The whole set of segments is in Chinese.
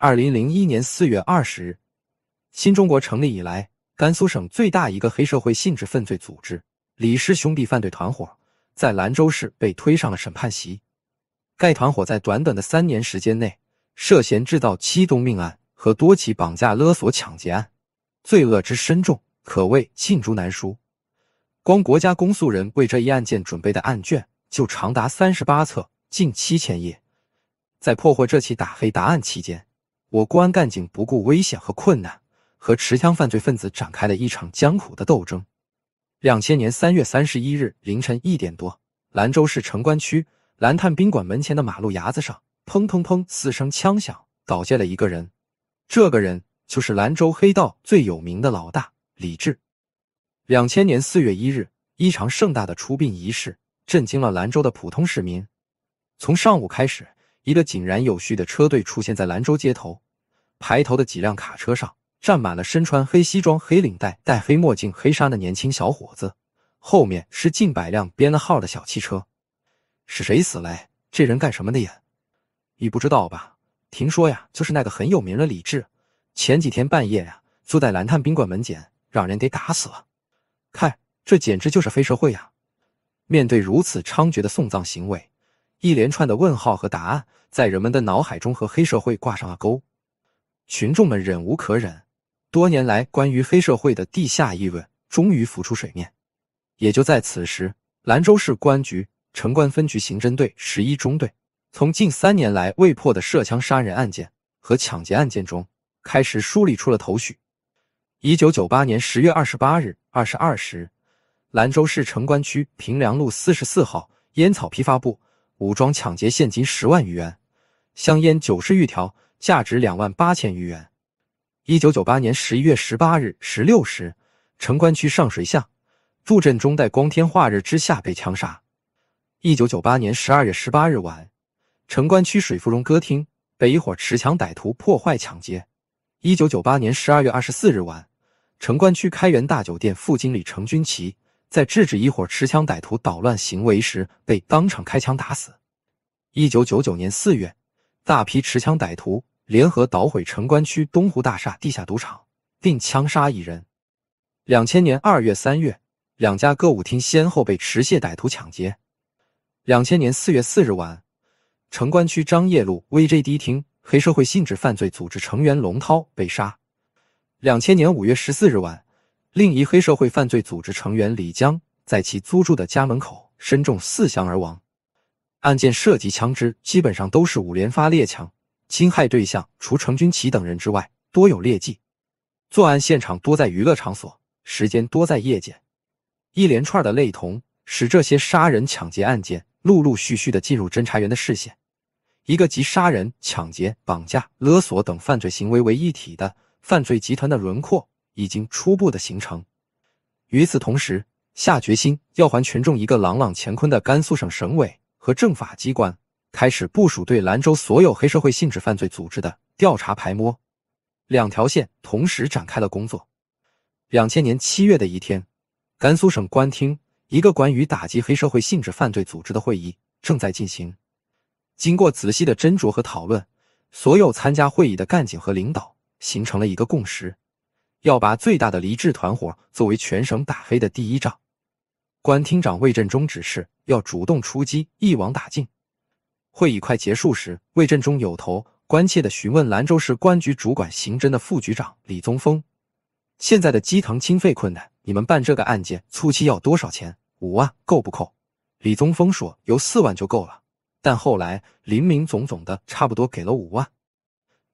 二零零一年四月二十日，新中国成立以来，甘肃省最大一个黑社会性质犯罪组织李氏兄弟犯罪团伙，在兰州市被推上了审判席。该团伙在短短的三年时间内，涉嫌制造七宗命案和多起绑架、勒索、抢劫案，罪恶之深重，可谓罄竹难书。光国家公诉人为这一案件准备的案卷就长达三十八册，近七千页。在破获这起打黑达案期间，我公安干警不顾危险和困难，和持枪犯罪分子展开了一场艰苦的斗争。两千年三月三十一日凌晨一点多，兰州市城关区蓝炭宾馆门前的马路牙子上，砰砰砰四声枪响，倒下了一个人。这个人就是兰州黑道最有名的老大李志。两千年四月一日，一场盛大的出殡仪式震惊了兰州的普通市民。从上午开始。一个井然有序的车队出现在兰州街头，排头的几辆卡车上站满了身穿黑西装、黑领带、戴黑墨镜、黑纱的年轻小伙子，后面是近百辆编了号的小汽车。是谁死了？这人干什么的呀？你不知道吧？听说呀，就是那个很有名的李志，前几天半夜呀，住在蓝炭宾馆门前，让人给打死了。看，这简直就是黑社会呀！面对如此猖獗的送葬行为，一连串的问号和答案。在人们的脑海中和黑社会挂上了钩，群众们忍无可忍，多年来关于黑社会的地下议论终于浮出水面。也就在此时，兰州市公安局城关分局刑侦队十一中队从近三年来未破的涉枪杀人案件和抢劫案件中开始梳理出了头绪。一九九八年十月二十八日二十二时，兰州市城关区平凉路四十四号烟草批发部。武装抢劫现金十万余元，香烟九十余条，价值两万八千余元。一九九八年十一月十八日十六时，城关区上水巷，驻振中在光天化日之下被枪杀。一九九八年十二月十八日晚，城关区水芙蓉歌厅被一伙持枪歹徒破坏抢劫。一九九八年十二月二十四日晚，城关区开元大酒店副经理程军旗。在制止一伙持枪歹徒捣乱行为时，被当场开枪打死。一九九九年四月，大批持枪歹徒联合捣毁城关区东湖大厦地下赌场，并枪杀一人。两千年二月、三月，两家歌舞厅先后被持械歹徒抢劫。两千年四月四日晚，城关区张掖路 VJ d 厅黑社会性质犯罪组织成员龙涛被杀。两千年五月十四日晚。另一黑社会犯罪组织成员李江在其租住的家门口身中四枪而亡。案件涉及枪支基本上都是五连发猎枪，侵害对象除程军奇等人之外，多有劣迹。作案现场多在娱乐场所，时间多在夜间。一连串的类同，使这些杀人、抢劫案件陆陆续续的进入侦查员的视线。一个集杀人、抢劫、绑架、勒索等犯罪行为为一体的犯罪集团的轮廓。已经初步的形成。与此同时，下决心要还群众一个朗朗乾坤的甘肃省省委和政法机关开始部署对兰州所有黑社会性质犯罪组织的调查排摸，两条线同时展开了工作。两千年七月的一天，甘肃省官厅一个关于打击黑社会性质犯罪组织的会议正在进行。经过仔细的斟酌和讨论，所有参加会议的干警和领导形成了一个共识。要把最大的离质团伙作为全省打黑的第一仗。关厅长魏振中指示要主动出击，一网打尽。会议快结束时，魏振中有头关切地询问兰州市公安局主管刑侦的副局长李宗峰：“现在的基层经费困难，你们办这个案件初期要多少钱？五万够不？够？”李宗峰说：“有四万就够了。”但后来林林总总的，差不多给了五万。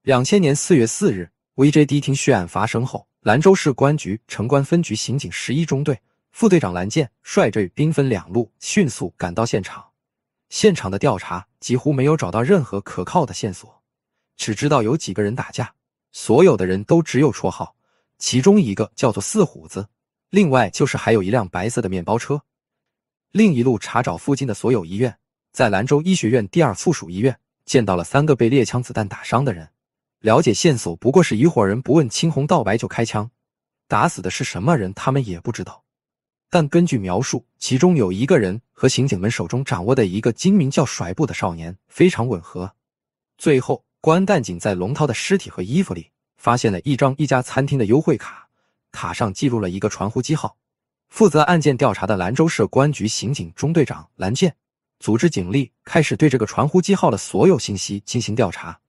两千年四月四日，VJ 迪厅血案发生后。兰州市公安局城关分局刑警十一中队副队长兰建率队兵分两路，迅速赶到现场。现场的调查几乎没有找到任何可靠的线索，只知道有几个人打架，所有的人都只有绰号，其中一个叫做四虎子，另外就是还有一辆白色的面包车。另一路查找附近的所有医院，在兰州医学院第二附属医院见到了三个被猎枪子弹打伤的人。了解线索不过是一伙人不问青红皂白就开枪，打死的是什么人他们也不知道。但根据描述，其中有一个人和刑警们手中掌握的一个精名叫甩布的少年非常吻合。最后，公安干警在龙涛的尸体和衣服里发现了一张一家餐厅的优惠卡，卡上记录了一个传呼机号。负责案件调查的兰州市公安局刑警中队长兰建组织警力开始对这个传呼机号的所有信息进行调查。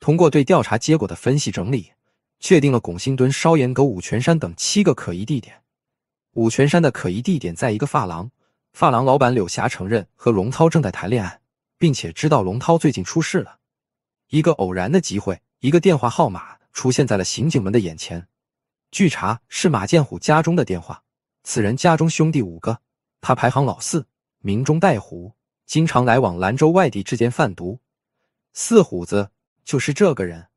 通过对调查结果的分析整理，确定了拱星墩、烧岩阁、五泉山等七个可疑地点。五泉山的可疑地点在一个发廊，发廊老板柳霞承认和龙涛正在谈恋爱，并且知道龙涛最近出事了。一个偶然的机会，一个电话号码出现在了刑警们的眼前。据查，是马建虎家中的电话。此人家中兄弟五个，他排行老四，名中带虎，经常来往兰州外地之间贩毒。四虎子。就是这个人，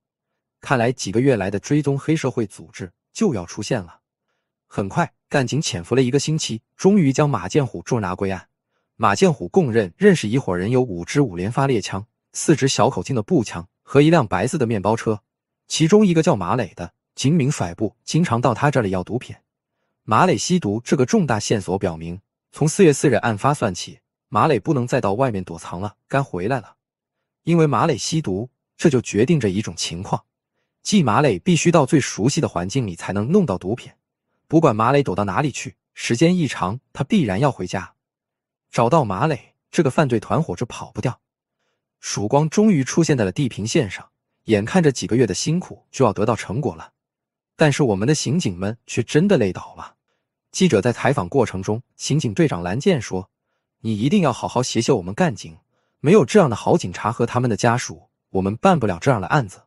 看来几个月来的追踪黑社会组织就要出现了。很快，干警潜伏了一个星期，终于将马建虎捉拿归案。马建虎供认认识一伙人，有五支五连发猎枪、四支小口径的步枪和一辆白色的面包车。其中一个叫马磊的，精明甩布，经常到他这里要毒品。马磊吸毒这个重大线索表明，从四月四日案发算起，马磊不能再到外面躲藏了，该回来了。因为马磊吸毒。这就决定着一种情况，即马磊必须到最熟悉的环境里才能弄到毒品。不管马磊躲到哪里去，时间一长，他必然要回家。找到马磊，这个犯罪团伙就跑不掉。曙光终于出现在了地平线上，眼看着几个月的辛苦就要得到成果了，但是我们的刑警们却真的累倒了。记者在采访过程中，刑警队长兰剑说：“你一定要好好写写我们干警，没有这样的好警察和他们的家属。”我们办不了这样的案子，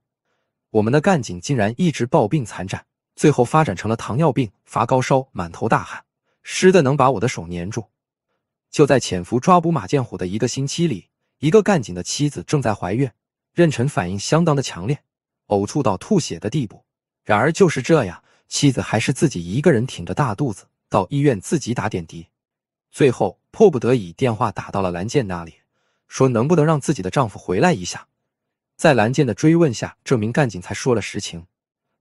我们的干警竟然一直抱病残战，最后发展成了糖尿病，发高烧，满头大汗，湿的能把我的手粘住。就在潜伏抓捕马建虎的一个星期里，一个干警的妻子正在怀孕，妊娠反应相当的强烈，呕吐到吐血的地步。然而就是这样，妻子还是自己一个人挺着大肚子到医院自己打点滴，最后迫不得已电话打到了蓝剑那里，说能不能让自己的丈夫回来一下。在蓝剑的追问下，这名干警才说了实情。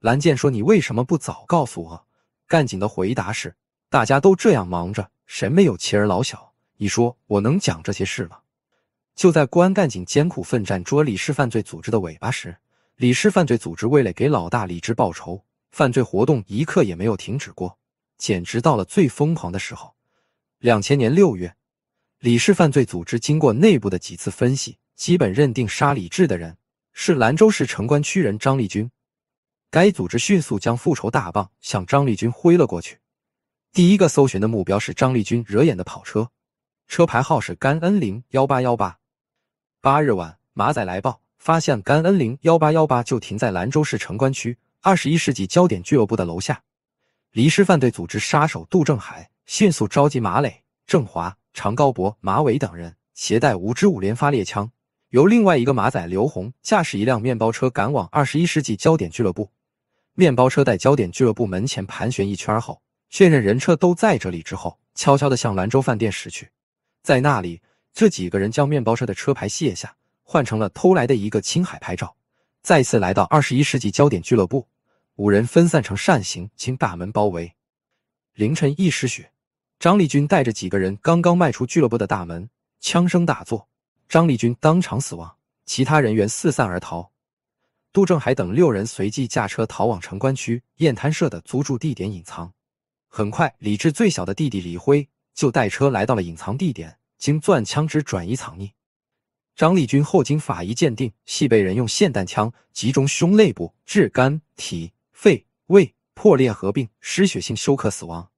蓝剑说：“你为什么不早告诉我？”干警的回答是：“大家都这样忙着，谁没有妻儿老小？你说我能讲这些事吗？”就在公安干警艰苦奋战，捉李氏犯罪组织的尾巴时，李氏犯罪组织为了给老大李治报仇，犯罪活动一刻也没有停止过，简直到了最疯狂的时候。两千年六月，李氏犯罪组织经过内部的几次分析，基本认定杀李志的人。是兰州市城关区人张立军。该组织迅速将复仇大棒向张立军挥了过去。第一个搜寻的目标是张立军惹眼的跑车，车牌号是甘恩零幺八幺八。八日晚，马仔来报，发现甘恩零幺八幺八就停在兰州市城关区二十一世纪焦点俱乐部的楼下。离师犯罪组织杀手杜正海迅速召集马磊、郑华、常高博、马伟等人，携带五支五连发猎枪。由另外一个马仔刘红驾驶一辆面包车赶往二十一世纪焦点俱乐部。面包车在焦点俱乐部门前盘旋一圈后，确认人车都在这里之后，悄悄地向兰州饭店驶去。在那里，这几个人将面包车的车牌卸下，换成了偷来的一个青海牌照，再次来到二十一世纪焦点俱乐部。五人分散成扇形，经大门包围。凌晨一时许，张立军带着几个人刚刚迈出俱乐部的大门，枪声大作。张立军当场死亡，其他人员四散而逃。杜正海等六人随即驾车逃往城关区雁滩社的租住地点隐藏。很快，李志最小的弟弟李辉就带车来到了隐藏地点，经钻枪支转移藏匿。张立军后经法医鉴定，系被人用霰弹枪击中胸肋部，致肝、脾、肺、胃破裂合并失血性休克死亡。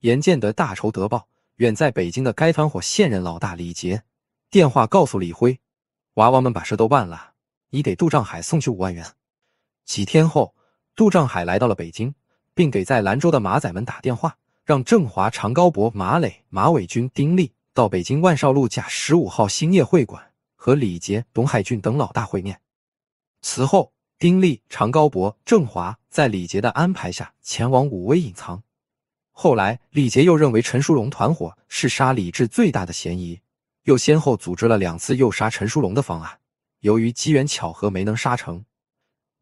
严建德大仇得报，远在北京的该团伙现任老大李杰。电话告诉李辉，娃娃们把事都办了，你给杜兆海送去五万元。几天后，杜兆海来到了北京，并给在兰州的马仔们打电话，让郑华、常高博、马磊、马伟军、丁力到北京万寿路甲十五号兴业会馆和李杰、董海俊等老大会面。此后，丁力、常高博、郑华在李杰的安排下前往武威隐藏。后来，李杰又认为陈淑荣团伙是杀李志最大的嫌疑。又先后组织了两次诱杀陈书龙的方案，由于机缘巧合没能杀成。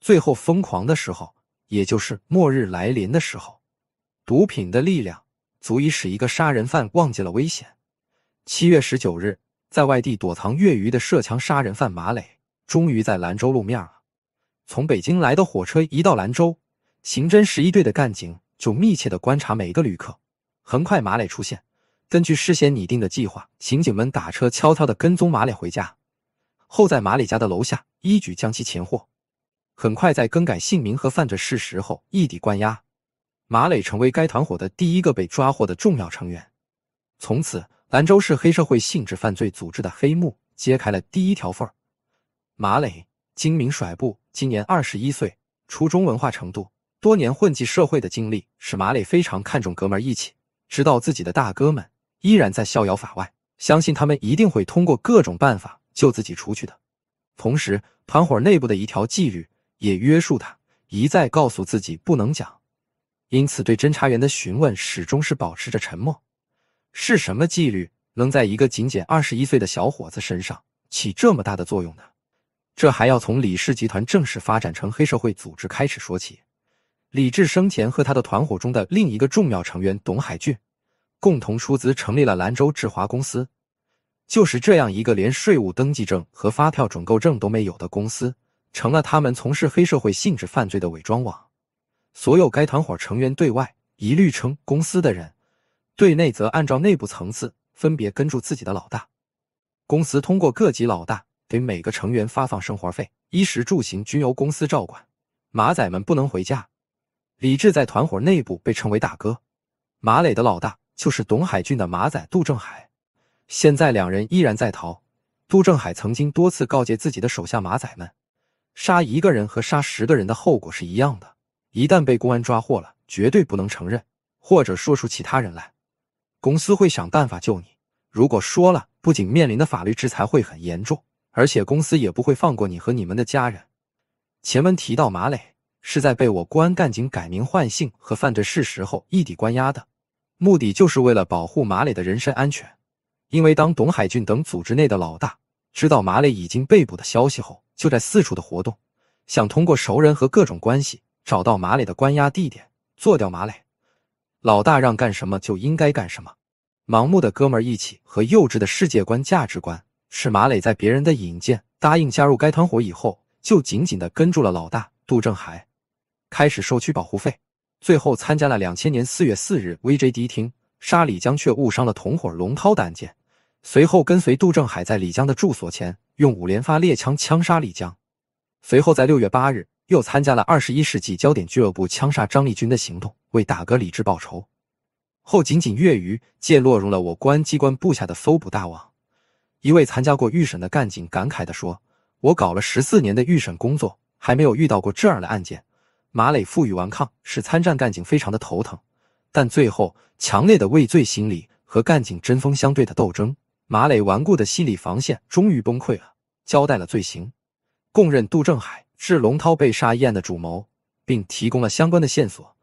最后疯狂的时候，也就是末日来临的时候，毒品的力量足以使一个杀人犯忘记了危险。七月十九日，在外地躲藏越狱的涉枪杀人犯马磊，终于在兰州露面了。从北京来的火车一到兰州，刑侦十一队的干警就密切的观察每一个旅客。很快，马磊出现。根据事先拟定的计划，刑警们打车悄悄地跟踪马磊回家，后在马磊家的楼下一举将其擒获。很快，在更改姓名和犯罪事实后，异地关押。马磊成为该团伙的第一个被抓获的重要成员。从此，兰州市黑社会性质犯罪组织的黑幕揭开了第一条缝儿。马磊，精明甩步，今年二十一岁，初中文化程度，多年混迹社会的经历使马磊非常看重哥们义气，知道自己的大哥们。依然在逍遥法外，相信他们一定会通过各种办法救自己出去的。同时，团伙内部的一条纪律也约束他，一再告诉自己不能讲。因此，对侦查员的询问始终是保持着沉默。是什么纪律能在一个仅仅二十一岁的小伙子身上起这么大的作用呢？这还要从李氏集团正式发展成黑社会组织开始说起。李志生前和他的团伙中的另一个重要成员董海俊。共同出资成立了兰州智华公司，就是这样一个连税务登记证和发票准购证都没有的公司，成了他们从事黑社会性质犯罪的伪装网。所有该团伙成员对外一律称公司的人，对内则按照内部层次分别跟住自己的老大。公司通过各级老大给每个成员发放生活费，衣食住行均由公司照管。马仔们不能回家。李志在团伙内部被称为大哥，马磊的老大。就是董海俊的马仔杜正海，现在两人依然在逃。杜正海曾经多次告诫自己的手下马仔们：杀一个人和杀十个人的后果是一样的。一旦被公安抓获了，绝对不能承认或者说出其他人来。公司会想办法救你。如果说了，不仅面临的法律制裁会很严重，而且公司也不会放过你和你们的家人。前文提到马磊是在被我公安干警改名换姓和犯罪事实后异地关押的。目的就是为了保护马磊的人身安全，因为当董海俊等组织内的老大知道马磊已经被捕的消息后，就在四处的活动，想通过熟人和各种关系找到马磊的关押地点，做掉马磊。老大让干什么就应该干什么，盲目的哥们儿一起和幼稚的世界观价值观，是马磊在别人的引荐答应加入该团伙以后，就紧紧的跟住了老大杜正海，开始收取保护费。最后参加了两千年四月四日 VJ 迪厅杀李江却误伤了同伙龙涛的案件，随后跟随杜正海在李江的住所前用五连发猎枪枪杀李江，随后在六月八日又参加了二十一世纪焦点俱乐部枪杀张立军的行动，为大哥李志报仇。后仅仅月余，借落入了我公安机关布下的搜捕大网。一位参加过预审的干警感慨地说：“我搞了十四年的预审工作，还没有遇到过这样的案件。”马磊负隅顽抗，使参战干警非常的头疼。但最后，强烈的畏罪心理和干警针锋相对的斗争，马磊顽固的心理防线终于崩溃了，交代了罪行，供认杜正海是龙涛被杀一案的主谋，并提供了相关的线索。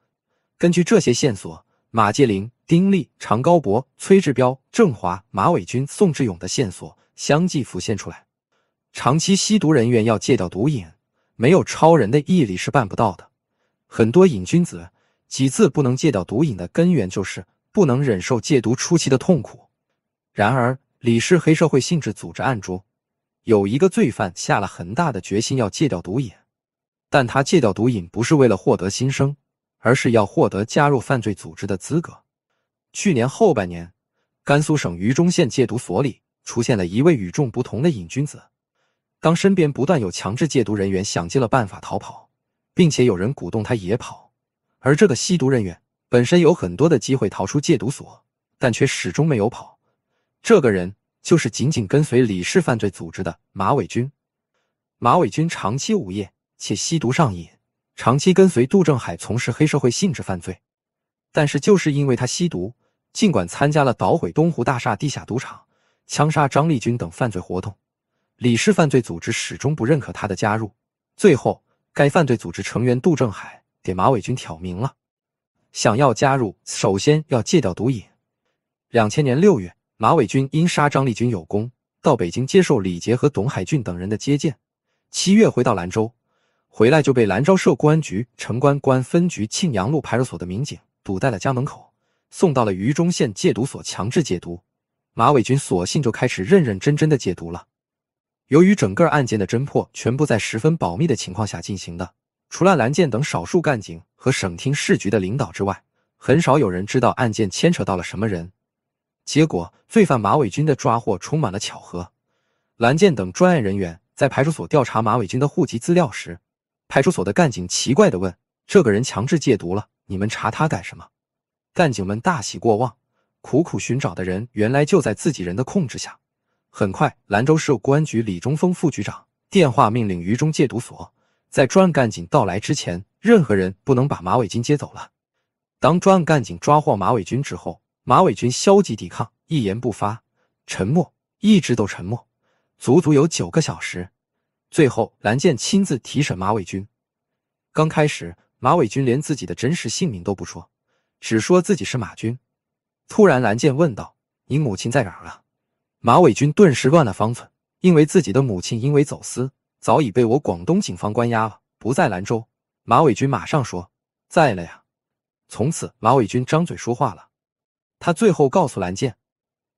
根据这些线索，马介林、丁力、常高博、崔志彪、郑华、马伟军、宋志勇的线索相继浮现出来。长期吸毒人员要戒掉毒瘾，没有超人的毅力是办不到的。很多瘾君子几次不能戒掉毒瘾的根源就是不能忍受戒毒初期的痛苦。然而，李氏黑社会性质组织案中，有一个罪犯下了很大的决心要戒掉毒瘾，但他戒掉毒瘾不是为了获得新生，而是要获得加入犯罪组织的资格。去年后半年，甘肃省榆中县戒毒所里出现了一位与众不同的瘾君子，当身边不断有强制戒毒人员想尽了办法逃跑。并且有人鼓动他也跑，而这个吸毒人员本身有很多的机会逃出戒毒所，但却始终没有跑。这个人就是紧紧跟随李氏犯罪组织的马伟军。马伟军长期无业且吸毒上瘾，长期跟随杜正海从事黑社会性质犯罪。但是就是因为他吸毒，尽管参加了捣毁东湖大厦地下赌场、枪杀张立军等犯罪活动，李氏犯罪组织始终不认可他的加入。最后。该犯罪组织成员杜正海给马伟军挑明了，想要加入，首先要戒掉毒瘾。两千年六月，马伟军因杀张立军有功，到北京接受李杰和董海俊等人的接见。七月回到兰州，回来就被兰州市公安局城关公安分局庆阳路派出所的民警堵在了家门口，送到了榆中县戒毒所强制戒毒。马伟军索性就开始认认真真的戒毒了。由于整个案件的侦破全部在十分保密的情况下进行的，除了蓝剑等少数干警和省厅市局的领导之外，很少有人知道案件牵扯到了什么人。结果，罪犯马伟军的抓获充满了巧合。蓝剑等专案人员在派出所调查马伟军的户籍资料时，派出所的干警奇怪地问：“这个人强制戒毒了，你们查他干什么？”干警们大喜过望，苦苦寻找的人原来就在自己人的控制下。很快，兰州市公安局李忠峰副局长电话命令榆中戒毒所，在专案干警到来之前，任何人不能把马伟军接走了。当专案干警抓获马伟军之后，马伟军消极抵抗，一言不发，沉默，一直都沉默，足足有九个小时。最后，蓝剑亲自提审马伟军。刚开始，马伟军连自己的真实姓名都不说，只说自己是马军。突然，蓝剑问道：“你母亲在哪儿啊？”马伟军顿时乱了方寸，因为自己的母亲因为走私早已被我广东警方关押了，不在兰州。马伟军马上说：“在了呀。”从此，马伟军张嘴说话了。他最后告诉蓝剑：“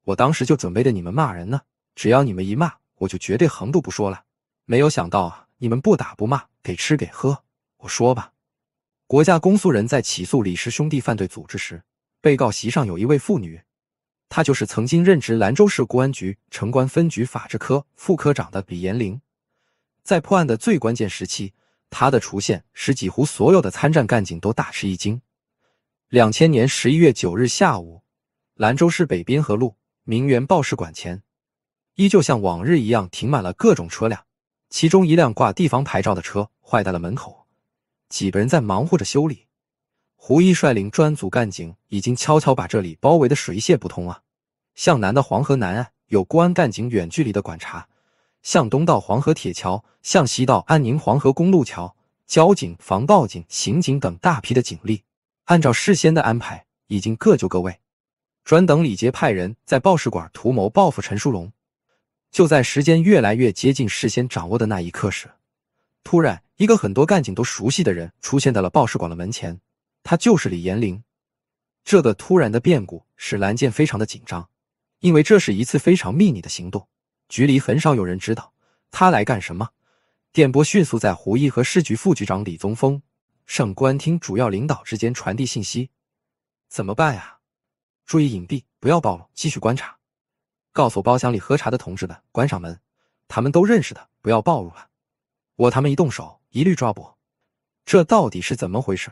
我当时就准备着你们骂人呢，只要你们一骂，我就绝对横都不说了。没有想到啊，你们不打不骂，给吃给喝。我说吧，国家公诉人在起诉李氏兄弟犯罪组织时，被告席上有一位妇女。”他就是曾经任职兰州市公安局城关分局法制科副科长的李延林。在破案的最关键时期，他的出现使几乎所有的参战干警都大吃一惊。两千年十一月九日下午，兰州市北滨河路名园报事馆前，依旧像往日一样停满了各种车辆，其中一辆挂地方牌照的车坏在了门口，几个人在忙活着修理。胡一率领专组干警已经悄悄把这里包围得水泄不通啊！向南的黄河南岸有公安干警远距离的观察，向东到黄河铁桥，向西到安宁黄河公路桥，交警、防暴警、刑警等大批的警力，按照事先的安排，已经各就各位，专等李杰派人在报事馆图谋报复陈书龙。就在时间越来越接近事先掌握的那一刻时，突然一个很多干警都熟悉的人出现在了报事馆的门前，他就是李延林。这个突然的变故使蓝剑非常的紧张。因为这是一次非常秘密的行动，局里很少有人知道他来干什么。电波迅速在胡毅和市局副局长李宗峰、省公安厅主要领导之间传递信息。怎么办呀？注意隐蔽，不要暴露，继续观察。告诉包厢里喝茶的同志们，关上门，他们都认识的，不要暴露了。我他们一动手，一律抓捕。这到底是怎么回事？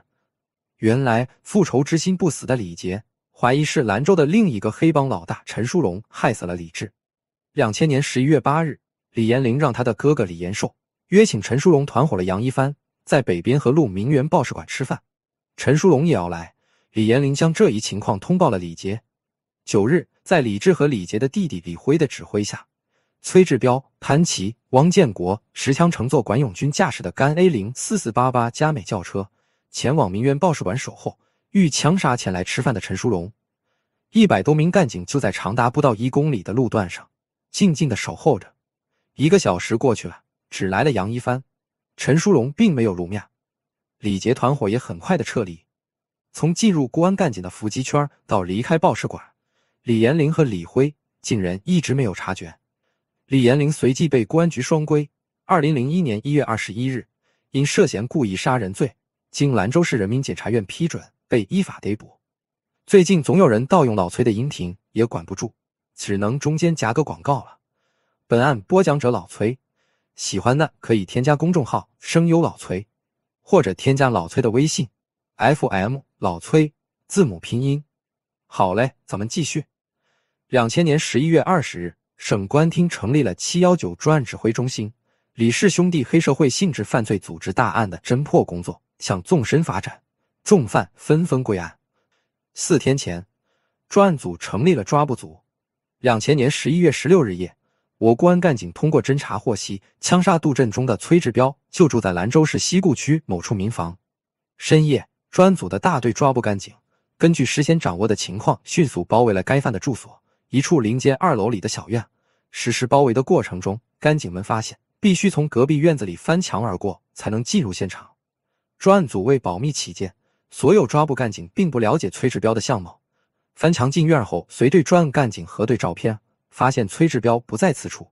原来复仇之心不死的李杰。怀疑是兰州的另一个黑帮老大陈书龙害死了李志。两千年十一月八日，李延林让他的哥哥李延寿约请陈书龙团伙的杨一帆在北边和路名媛报事馆吃饭，陈书龙也要来。李延林将这一情况通报了李杰。九日，在李志和李杰的弟弟李辉的指挥下，崔志彪、潘奇、王建国持枪乘坐管永军驾驶的甘 A 零四四八八加美轿车前往名媛报事馆守候。欲强杀前来吃饭的陈书龙，一百多名干警就在长达不到一公里的路段上静静的守候着。一个小时过去了，只来了杨一帆，陈书龙并没有露面。李杰团伙也很快的撤离。从进入公安干警的伏击圈到离开报社馆，李延林和李辉竟然一直没有察觉。李延林随即被公安局双规。二零零一年一月二十一日，因涉嫌故意杀人罪，经兰州市人民检察院批准。被依法逮捕。最近总有人盗用老崔的音频，也管不住，只能中间夹个广告了。本案播讲者老崔，喜欢的可以添加公众号“声优老崔”，或者添加老崔的微信 “FM 老崔”字母拼音。好嘞，咱们继续。两千年十一月二十日，省公安厅成立了“七幺九”专案指挥中心，李氏兄弟黑社会性质犯罪组织大案的侦破工作向纵深发展。重犯纷纷归案。四天前，专案组成立了抓捕组。两千年十一月十六日夜，我公安干警通过侦查获悉，枪杀杜振中的崔志彪就住在兰州市西固区某处民房。深夜，专案组的大队抓捕干警根据事先掌握的情况，迅速包围了该犯的住所——一处临街二楼里的小院。实施包围的过程中，干警们发现必须从隔壁院子里翻墙而过，才能进入现场。专案组为保密起见。所有抓捕干警并不了解崔志彪的相貌，翻墙进院后，随队专案干警核对照片，发现崔志彪不在此处。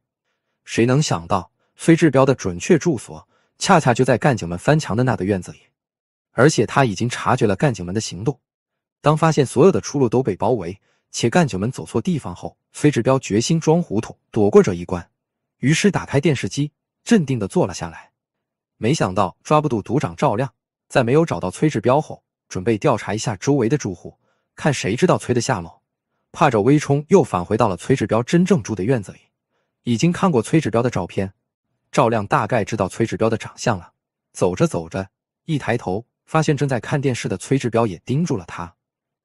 谁能想到，崔志彪的准确住所恰恰就在干警们翻墙的那个院子里，而且他已经察觉了干警们的行动。当发现所有的出路都被包围，且干警们走错地方后，崔志彪决心装糊涂，躲过这一关。于是打开电视机，镇定的坐了下来。没想到，抓不住组长赵亮在没有找到崔志彪后。准备调查一下周围的住户，看谁知道崔的下落。怕着微冲又返回到了崔志彪真正住的院子里。已经看过崔志彪的照片，赵亮大概知道崔志彪的长相了。走着走着，一抬头发现正在看电视的崔志彪也盯住了他。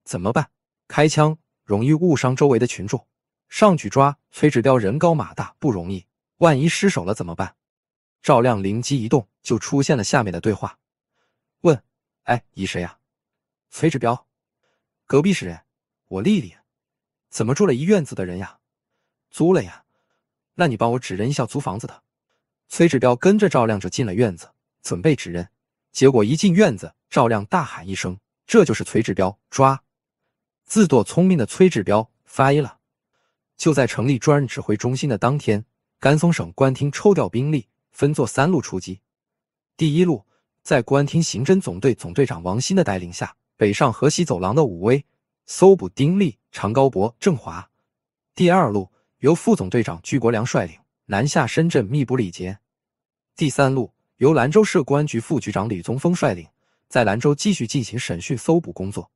怎么办？开枪容易误伤周围的群众，上去抓崔志彪人高马大不容易，万一失手了怎么办？赵亮灵机一动，就出现了下面的对话。问：哎，你谁啊？崔志彪，隔壁是人，我丽丽，怎么住了一院子的人呀？租了呀？那你帮我指认一下租房子的。崔志彪跟着赵亮就进了院子，准备指认，结果一进院子，赵亮大喊一声：“这就是崔志彪！”抓！”自作聪明的崔指标飞了。就在成立专案指挥中心的当天，甘肃省公安厅抽调兵力，分作三路出击。第一路在公安厅刑侦总队总队长王鑫的带领下。北上河西走廊的武威搜捕丁力、常高博、郑华。第二路由副总队长鞠国良率领，南下深圳密布李杰。第三路由兰州市公安局副局长李宗峰率领，在兰州继续进行审讯搜捕工作。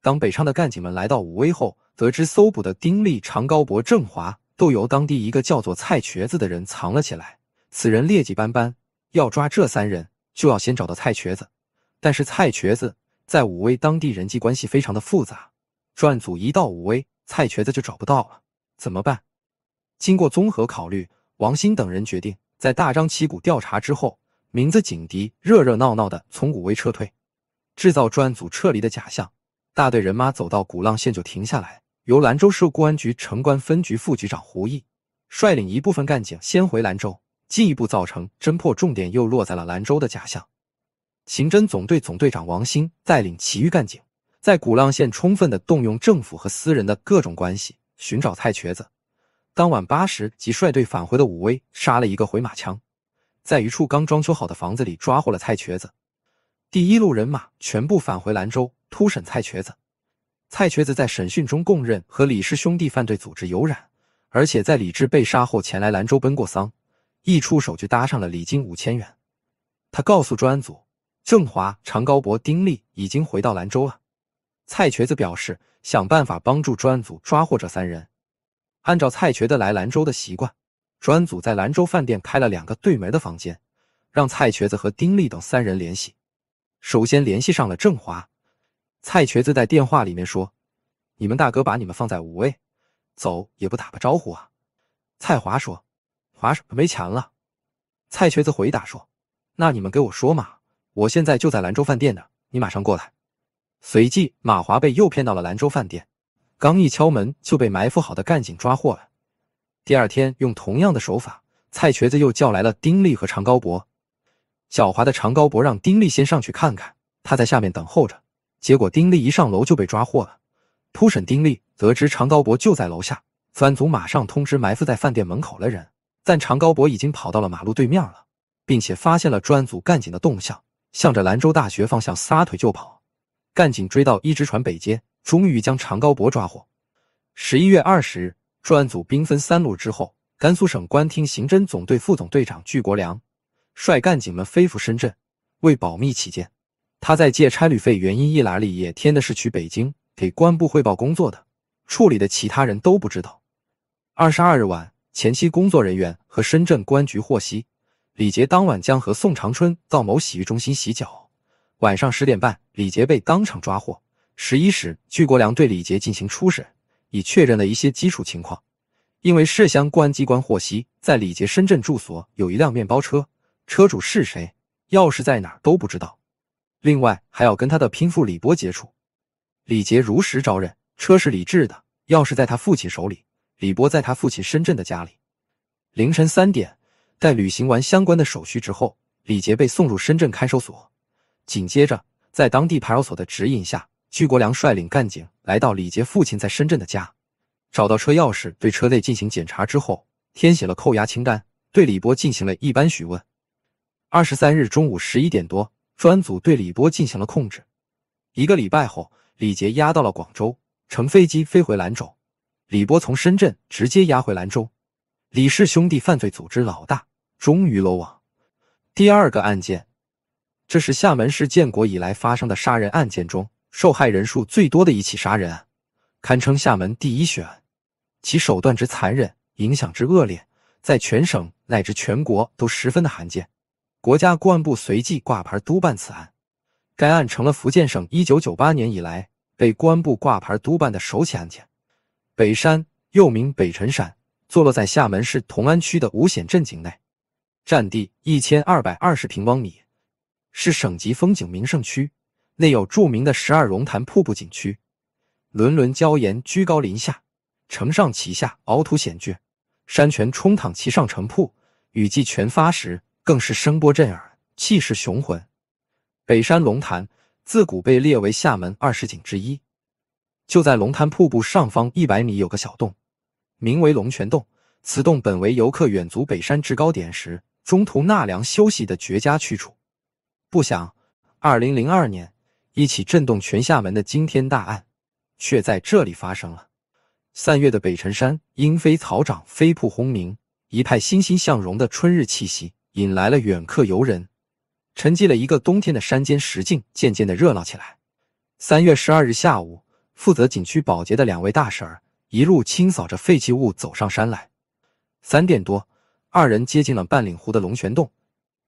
当北上的干警们来到武威后，得知搜捕的丁力、常高博、郑华都由当地一个叫做蔡瘸子的人藏了起来。此人劣迹斑斑，要抓这三人，就要先找到蔡瘸子。但是蔡瘸子。在武威，当地人际关系非常的复杂。专案组一到武威，蔡瘸子就找不到了，怎么办？经过综合考虑，王鑫等人决定在大张旗鼓调查之后，名字警笛，热热闹闹的从武威撤退，制造专案组撤离的假象。大队人马走到古浪县就停下来，由兰州市公安局城关分局副局长胡毅率领一部分干警先回兰州，进一步造成侦破重点又落在了兰州的假象。刑侦总队总队长王兴带领其余干警，在古浪县充分的动用政府和私人的各种关系，寻找蔡瘸子。当晚八时，即率队返回的武威，杀了一个回马枪，在一处刚装修好的房子里抓获了蔡瘸子。第一路人马全部返回兰州，突审蔡瘸子。蔡瘸子在审讯中供认，和李氏兄弟犯罪组织有染，而且在李志被杀后前来兰州奔过丧，一出手就搭上了礼金五千元。他告诉专案组。郑华、常高博、丁力已经回到兰州了。蔡瘸子表示，想办法帮助专案组抓获这三人。按照蔡瘸子来兰州的习惯，专案组在兰州饭店开了两个对门的房间，让蔡瘸子和丁力等三人联系。首先联系上了郑华。蔡瘸子在电话里面说：“你们大哥把你们放在五位，走也不打个招呼啊？”蔡华说：“华什么没钱了？”蔡瘸子回答说：“那你们给我说嘛。”我现在就在兰州饭店呢，你马上过来。随即，马华被诱骗到了兰州饭店，刚一敲门就被埋伏好的干警抓获了。第二天，用同样的手法，蔡瘸子又叫来了丁力和常高博。狡猾的常高博让丁力先上去看看，他在下面等候着。结果，丁力一上楼就被抓获了。突审丁力，得知常高博就在楼下，专案组马上通知埋伏在饭店门口的人，但常高博已经跑到了马路对面了，并且发现了专案组干警的动向。向着兰州大学方向撒腿就跑，干警追到一只船北街，终于将常高博抓获。十一月二十日，专案组兵分三路之后，甘肃省公安厅刑侦总队副总队长巨国良率干警们飞赴深圳。为保密起见，他在借差旅费原因一栏里也填的是去北京给官部汇报工作的，处理的其他人都不知道。二十二日晚，前期工作人员和深圳公安局获悉。李杰当晚将和宋长春到某洗浴中心洗脚。晚上十点半，李杰被当场抓获。十一时，具国良对李杰进行初审，已确认了一些基础情况。因为涉乡公安机关获悉，在李杰深圳住所有一辆面包车，车主是谁、钥匙在哪儿都不知道。另外，还要跟他的拼父李波接触。李杰如实招认，车是李志的，钥匙在他父亲手里，李波在他父亲深圳的家里。凌晨三点。在履行完相关的手续之后，李杰被送入深圳看守所。紧接着，在当地派出所的指引下，屈国良率领干警来到李杰父亲在深圳的家，找到车钥匙，对车内进行检查之后，填写了扣押清单，对李波进行了一般询问。二十三日中午十一点多，专案组对李波进行了控制。一个礼拜后，李杰押到了广州，乘飞机飞回兰州。李波从深圳直接押回兰州。李氏兄弟犯罪组织老大。终于落网。第二个案件，这是厦门市建国以来发生的杀人案件中受害人数最多的一起杀人案，堪称厦门第一血案。其手段之残忍，影响之恶劣，在全省乃至全国都十分的罕见。国家公安部随即挂牌督办此案。该案成了福建省一九九八年以来被公安部挂牌督办的首起案件。北山又名北辰山，坐落在厦门市同安区的五险镇境内。占地一千二百二十平方米，是省级风景名胜区，内有著名的十二龙潭瀑布景区。轮轮礁岩居高临下，承上启下，凹凸险峻，山泉冲淌其上成瀑。雨季泉发时，更是声波震耳，气势雄浑。北山龙潭自古被列为厦门二十景之一。就在龙潭瀑布上方一百米有个小洞，名为龙泉洞。此洞本为游客远足北山制高点时。中途纳凉休息的绝佳去处，不想，二零零二年一起震动全厦门的惊天大案，却在这里发生了。三月的北辰山，莺飞草长，飞瀑轰鸣，一派欣欣向荣的春日气息，引来了远客游人。沉寂了一个冬天的山间石径，渐渐的热闹起来。三月十二日下午，负责景区保洁的两位大婶儿，一路清扫着废弃物走上山来。三点多。二人接近了半岭湖的龙泉洞，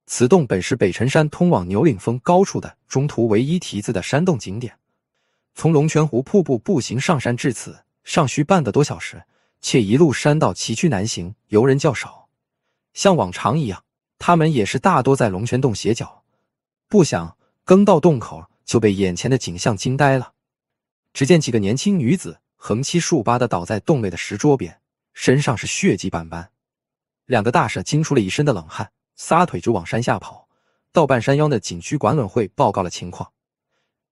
此洞本是北辰山通往牛岭峰高处的中途唯一题字的山洞景点。从龙泉湖瀑布步行上山至此，尚需半个多小时，且一路山道崎岖难行，游人较少。像往常一样，他们也是大多在龙泉洞歇脚。不想，刚到洞口就被眼前的景象惊呆了。只见几个年轻女子横七竖八的倒在洞内的石桌边，身上是血迹斑斑。两个大婶惊出了一身的冷汗，撒腿就往山下跑，到半山腰的景区管委会报告了情况。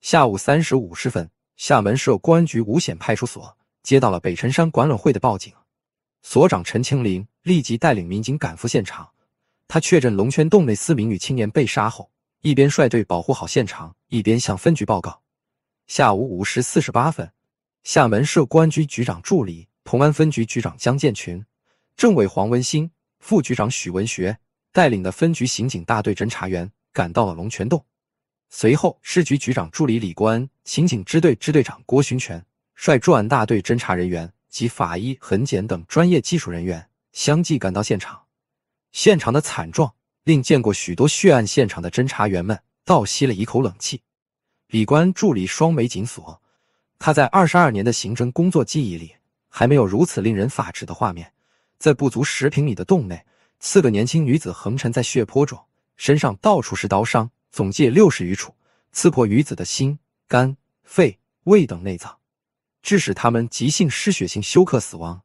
下午三时五十分，厦门市公安局五显派出所接到了北辰山管委会的报警，所长陈清林立即带领民警赶赴现场。他确认龙泉洞内四名女青年被杀后，一边率队保护好现场，一边向分局报告。下午五时四十八分，厦门市公安局局长助理、同安分局局长江建群、政委黄文兴。副局长许文学带领的分局刑警大队侦查员赶到了龙泉洞，随后市局局长助理李关、刑警支队支队长郭寻全率重案大队侦查人员及法医痕检等专业技术人员相继赶到现场。现场的惨状令见过许多血案现场的侦查员们倒吸了一口冷气。李关助理双眉紧锁，他在二十二年的刑侦工作记忆里还没有如此令人发指的画面。在不足十平米的洞内，四个年轻女子横沉在血泊中，身上到处是刀伤，总计六十余处，刺破女子的心、肝、肺、胃等内脏，致使他们急性失血性休克死亡。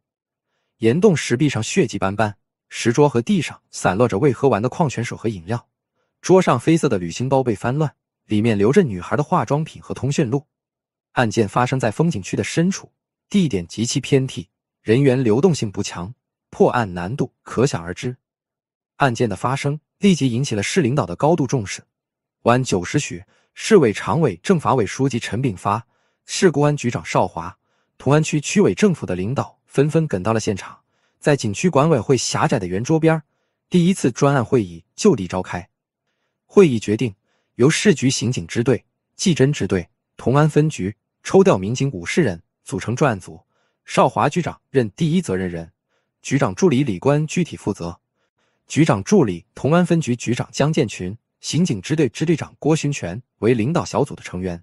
岩洞石壁上血迹斑斑，石桌和地上散落着未喝完的矿泉水和饮料，桌上黑色的旅行包被翻乱，里面留着女孩的化妆品和通讯录。案件发生在风景区的深处，地点极其偏僻，人员流动性不强。破案难度可想而知，案件的发生立即引起了市领导的高度重视。晚九时许，市委常委政法委书记陈炳发、市公安局长邵华、同安区区委政府的领导纷纷赶到了现场，在景区管委会狭窄的圆桌边，第一次专案会议就地召开。会议决定由市局刑警支队、技侦支队、同安分局抽调民警五十人组成专案组，邵华局长任第一责任人。局长助理李官具体负责，局长助理同安分局局长江建群、刑警支队支队长郭勋全为领导小组的成员。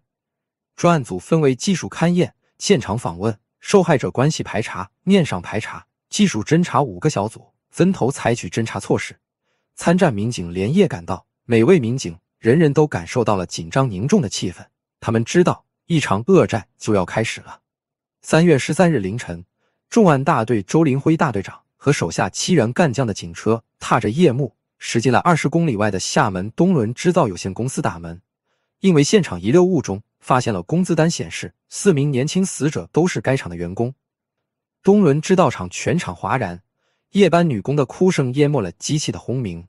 专案组分为技术勘验、现场访问、受害者关系排查、面上排查、技术侦查五个小组，分头采取侦查措施。参战民警连夜赶到，每位民警人人都感受到了紧张凝重的气氛，他们知道一场恶战就要开始了。三月十三日凌晨。重案大队周林辉大队长和手下七员干将的警车，踏着夜幕，驶进了二十公里外的厦门东轮织造有限公司大门。因为现场遗留物中发现了工资单，显示四名年轻死者都是该厂的员工。东轮织造厂全场哗然，夜班女工的哭声淹没了机器的轰鸣。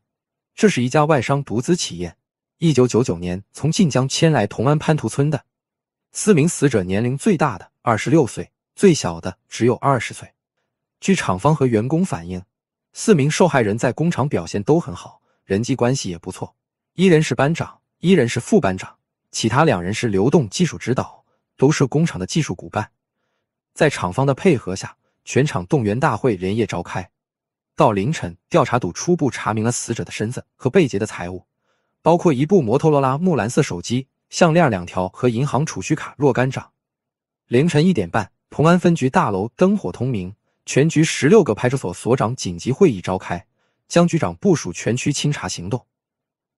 这是一家外商独资企业，一九九九年从晋江迁来同安潘涂村的。四名死者年龄最大的二十六岁。最小的只有二十岁。据厂方和员工反映，四名受害人在工厂表现都很好，人际关系也不错。一人是班长，一人是副班长，其他两人是流动技术指导，都是工厂的技术骨干。在厂方的配合下，全场动员大会连夜召开。到凌晨，调查组初步查明了死者的身份和被劫的财物，包括一部摩托罗拉木蓝色手机、项链两条和银行储蓄卡若干张。凌晨一点半。同安分局大楼灯火通明，全局十六个派出所所长紧急会议召开，江局长部署全区清查行动。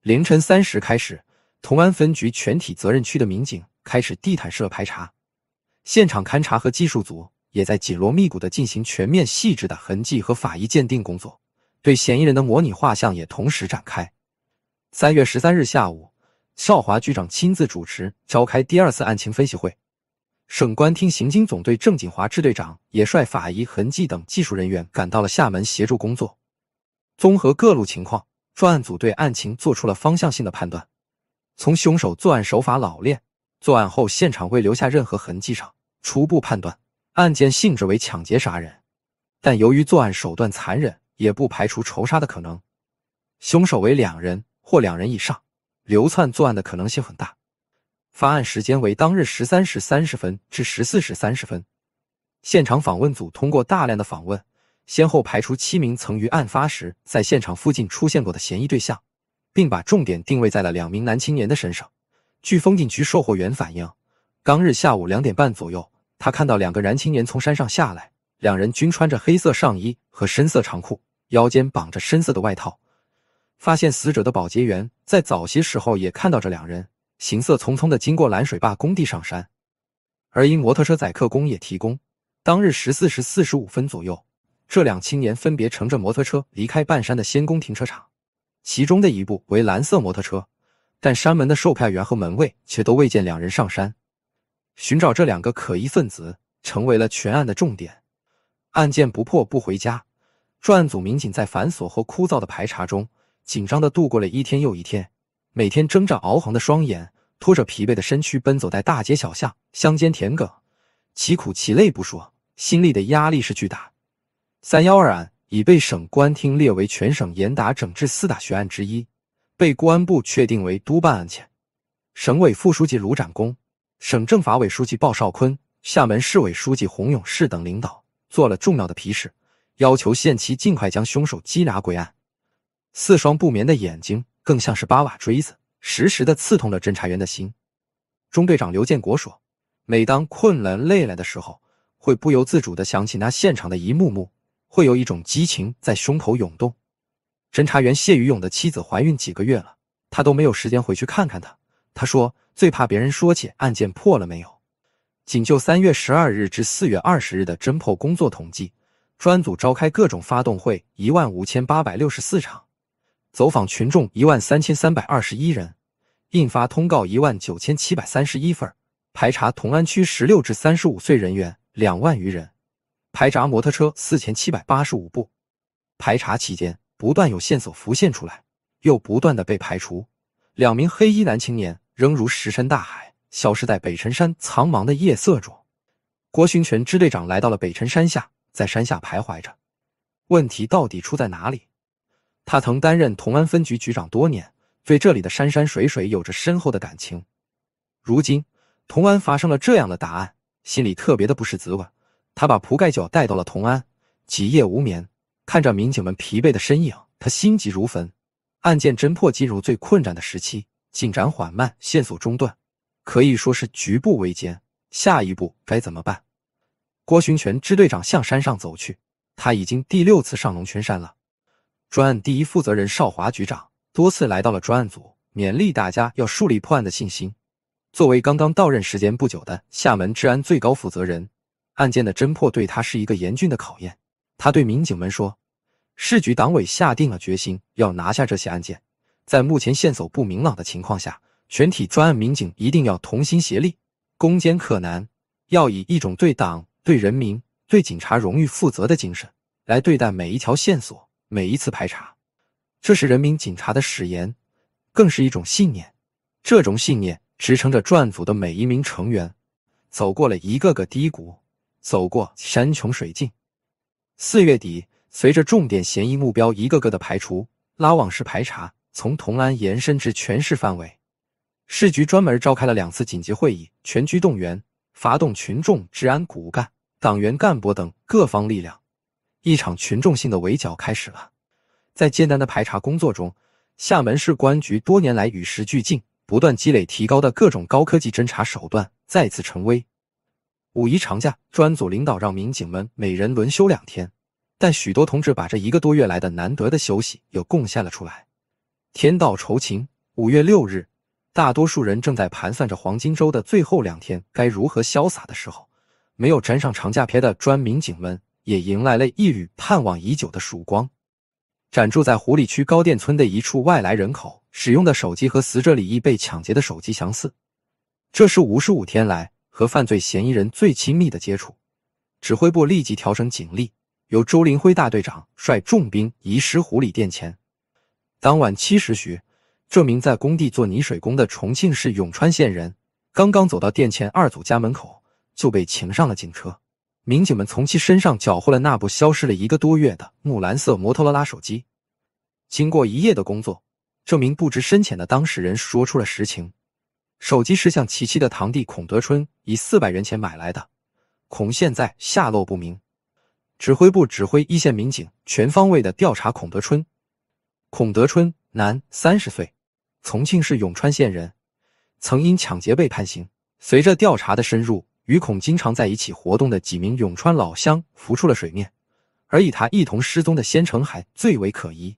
凌晨三时开始，同安分局全体责任区的民警开始地毯式排查，现场勘查和技术组也在紧锣密鼓的进行全面细致的痕迹和法医鉴定工作，对嫌疑人的模拟画像也同时展开。三月十三日下午，邵华局长亲自主持召开第二次案情分析会。省公安厅刑警总队郑锦华支队长也率法医、痕迹等技术人员赶到了厦门协助工作。综合各路情况，专案组对案情做出了方向性的判断。从凶手作案手法老练、作案后现场未留下任何痕迹上，初步判断案件性质为抢劫杀人，但由于作案手段残忍，也不排除仇杀的可能。凶手为两人或两人以上，流窜作案的可能性很大。发案时间为当日十三时三十分至十四时三十分，现场访问组通过大量的访问，先后排除七名曾于案发时在现场附近出现过的嫌疑对象，并把重点定位在了两名男青年的身上。据风景区售货员反映，当日下午两点半左右，他看到两个男青年从山上下来，两人均穿着黑色上衣和深色长裤，腰间绑着深色的外套。发现死者的保洁员在早些时候也看到这两人。行色匆匆的经过蓝水坝工地上山，而因摩托车载客工也提供。当日十四时四十五分左右，这两青年分别乘着摩托车离开半山的仙宫停车场，其中的一部为蓝色摩托车，但山门的售票员和门卫却都未见两人上山。寻找这两个可疑分子成为了全案的重点。案件不破不回家，专案组民警在繁琐和枯燥的排查中，紧张的度过了一天又一天。每天睁着熬黄的双眼，拖着疲惫的身躯奔走在大街小巷、乡间田埂，其苦其累不说，心里的压力是巨大。三幺二案已被省公安厅列为全省严打整治四大悬案之一，被公安部确定为督办案件。省委副书记卢展工、省政法委书记鲍少坤、厦门市委书记洪永世等领导做了重要的批示，要求限期尽快将凶手缉拿归案。四双不眠的眼睛。更像是八瓦锥子，时时的刺痛了侦查员的心。中队长刘建国说：“每当困了、累了的时候，会不由自主的想起那现场的一幕幕，会有一种激情在胸口涌动。”侦查员谢雨勇的妻子怀孕几个月了，他都没有时间回去看看她。他说：“最怕别人说起案件破了没有。”仅就三月十二日至四月二十日的侦破工作统计，专组召开各种发动会一万五千八百六十四场。走访群众一万三千三百二十一人，印发通告一万九千七百三十一份，排查同安区十六至三十五岁人员两万余人，排查摩托车四千七百八十五部。排查期间，不断有线索浮现出来，又不断的被排除。两名黑衣男青年仍如石沉大海，消失在北辰山苍茫的夜色中。郭勋权支队长来到了北辰山下，在山下徘徊着。问题到底出在哪里？他曾担任同安分局局长多年，对这里的山山水水有着深厚的感情。如今，同安发生了这样的大案，心里特别的不是滋味。他把蒲盖酒带到了同安，几夜无眠，看着民警们疲惫的身影，他心急如焚。案件侦破进入最困难的时期，进展缓慢，线索中断，可以说是举步维艰。下一步该怎么办？郭寻全支队长向山上走去，他已经第六次上龙泉山了。专案第一负责人邵华局长多次来到了专案组，勉励大家要树立破案的信心。作为刚刚到任时间不久的厦门治安最高负责人，案件的侦破对他是一个严峻的考验。他对民警们说：“市局党委下定了决心，要拿下这起案件。在目前线索不明朗的情况下，全体专案民警一定要同心协力，攻坚克难，要以一种对党、对人民、对警察荣誉负责的精神来对待每一条线索。”每一次排查，这是人民警察的誓言，更是一种信念。这种信念支撑着专组的每一名成员，走过了一个个低谷，走过山穷水尽。四月底，随着重点嫌疑目标一个个的排除，拉网式排查从同安延伸至全市范围。市局专门召开了两次紧急会议，全局动员，发动群众、治安骨干、党员干部等各方力量。一场群众性的围剿开始了。在艰难的排查工作中，厦门市公安局多年来与时俱进，不断积累提高的各种高科技侦查手段再次成威。五一长假，专组领导让民警们每人轮休两天，但许多同志把这一个多月来的难得的休息又贡献了出来。天道酬勤。五月六日，大多数人正在盘算着黄金周的最后两天该如何潇洒的时候，没有沾上长假片的专民警们。也迎来了一缕盼望已久的曙光。暂住在湖里区高店村的一处外来人口使用的手机和死者李毅被抢劫的手机相似，这是五十五天来和犯罪嫌疑人最亲密的接触。指挥部立即调整警力，由周林辉大队长率重兵移师湖里店前。当晚七时许，这名在工地做泥水工的重庆市永川县人，刚刚走到店前二组家门口，就被请上了警车。民警们从其身上缴获了那部消失了一个多月的木蓝色摩托罗拉手机。经过一夜的工作，这名不知深浅的当事人说出了实情：手机是向其妻的堂弟孔德春以四百元钱买来的，孔现在下落不明。指挥部指挥一线民警全方位的调查孔德春。孔德春，男，三十岁，重庆市永川县人，曾因抢劫被判刑。随着调查的深入。与孔经常在一起活动的几名永川老乡浮出了水面，而与他一同失踪的仙成海最为可疑。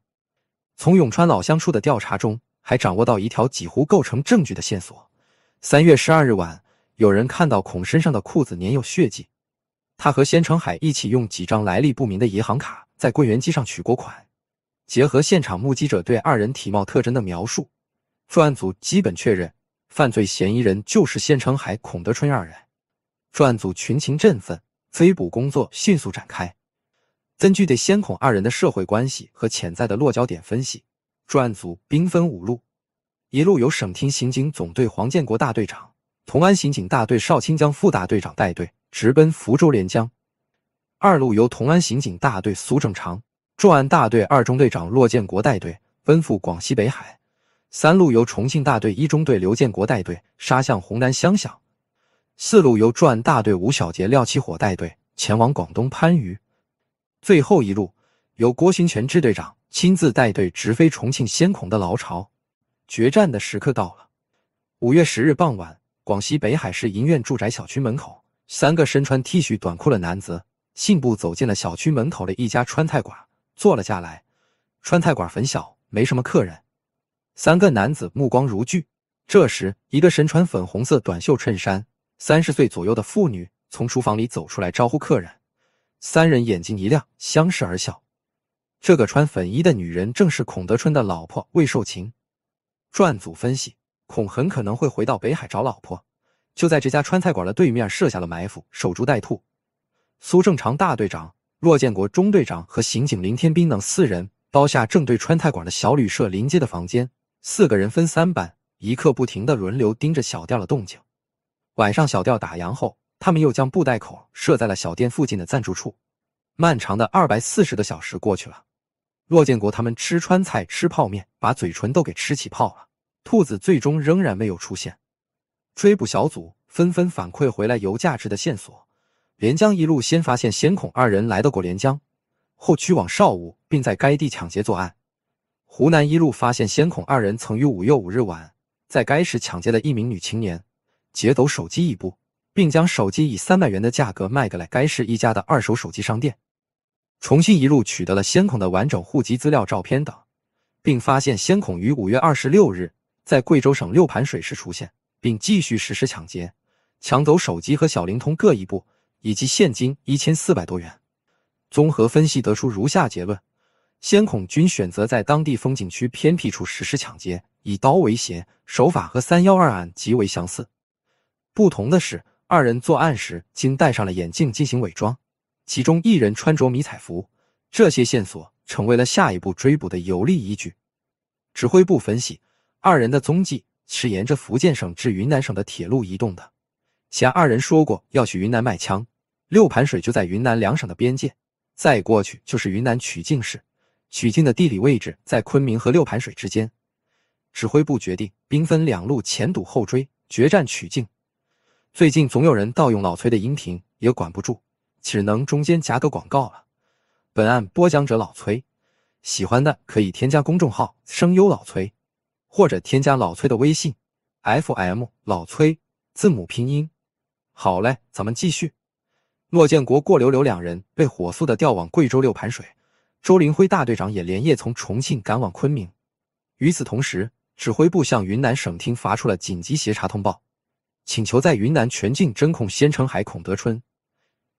从永川老乡处的调查中，还掌握到一条几乎构成证据的线索：三月十二日晚，有人看到孔身上的裤子粘有血迹，他和仙成海一起用几张来历不明的银行卡在柜员机上取过款。结合现场目击者对二人体貌特征的描述，专案组基本确认犯罪嫌疑人就是仙成海、孔德春二人。专案组群情振奋，追捕工作迅速展开。根据对先孔二人的社会关系和潜在的落脚点分析，专案组兵分五路：一路由省厅刑警总队黄建国大队长、同安刑警大队邵清江副大队长带队，直奔福州连江；二路由同安刑警大队苏正长、重案大队二中队长骆建国带队，奔赴广西北海；三路由重庆大队一中队刘建国带队，杀向湖南湘乡。四路由专案大队吴小杰、廖启火带队前往广东番禺，最后一路由郭新全支队长亲自带队直飞重庆仙孔的老巢。决战的时刻到了。五月十日傍晚，广西北海市银苑住宅小区门口，三个身穿 T 恤短裤的男子信步走进了小区门口的一家川菜馆，坐了下来。川菜馆很小，没什么客人。三个男子目光如炬。这时，一个身穿粉红色短袖衬衫。三十岁左右的妇女从厨房里走出来招呼客人，三人眼睛一亮，相视而笑。这个穿粉衣的女人正是孔德春的老婆魏寿琴。传组分析，孔很可能会回到北海找老婆，就在这家川菜馆的对面设下了埋伏，守株待兔。苏正常大队长、骆建国中队长和刑警林天兵等四人包下正对川菜馆的小旅社临街的房间，四个人分三班，一刻不停的轮流盯着小调的动静。晚上，小调打烊后，他们又将布袋口设在了小店附近的暂住处。漫长的二百四十个小时过去了，骆建国他们吃川菜，吃泡面，把嘴唇都给吃起泡了。兔子最终仍然没有出现。追捕小组纷纷反馈回来有价值的线索：连江一路先发现先孔二人来到过连江，后驱往邵武，并在该地抢劫作案；湖南一路发现先孔二人曾于五月五日晚在该市抢劫了一名女青年。劫走手机一部，并将手机以三百元的价格卖给了该市一家的二手手机商店。重新一路取得了先孔的完整户籍资料、照片等，并发现先孔于五月二十六日在贵州省六盘水市出现，并继续实施抢劫，抢走手机和小灵通各一部，以及现金一千四百多元。综合分析得出如下结论：先孔均选择在当地风景区偏僻处实施抢劫，以刀为鞋，手法和三幺二案极为相似。不同的是，二人作案时均戴上了眼镜进行伪装，其中一人穿着迷彩服。这些线索成为了下一步追捕的有力依据。指挥部分析，二人的踪迹是沿着福建省至云南省的铁路移动的。前二人说过要去云南卖枪，六盘水就在云南两省的边界，再过去就是云南曲靖市。曲靖的地理位置在昆明和六盘水之间。指挥部决定兵分两路，前堵后追，决战曲靖。最近总有人盗用老崔的音频，也管不住，只能中间夹个广告了。本案播讲者老崔，喜欢的可以添加公众号“声优老崔”，或者添加老崔的微信 “FM 老崔”字母拼音。好嘞，咱们继续。骆建国、过流流两人被火速的调往贵州六盘水，周林辉大队长也连夜从重庆赶往昆明。与此同时，指挥部向云南省厅发出了紧急协查通报。请求在云南全境侦控仙城海、孔德春。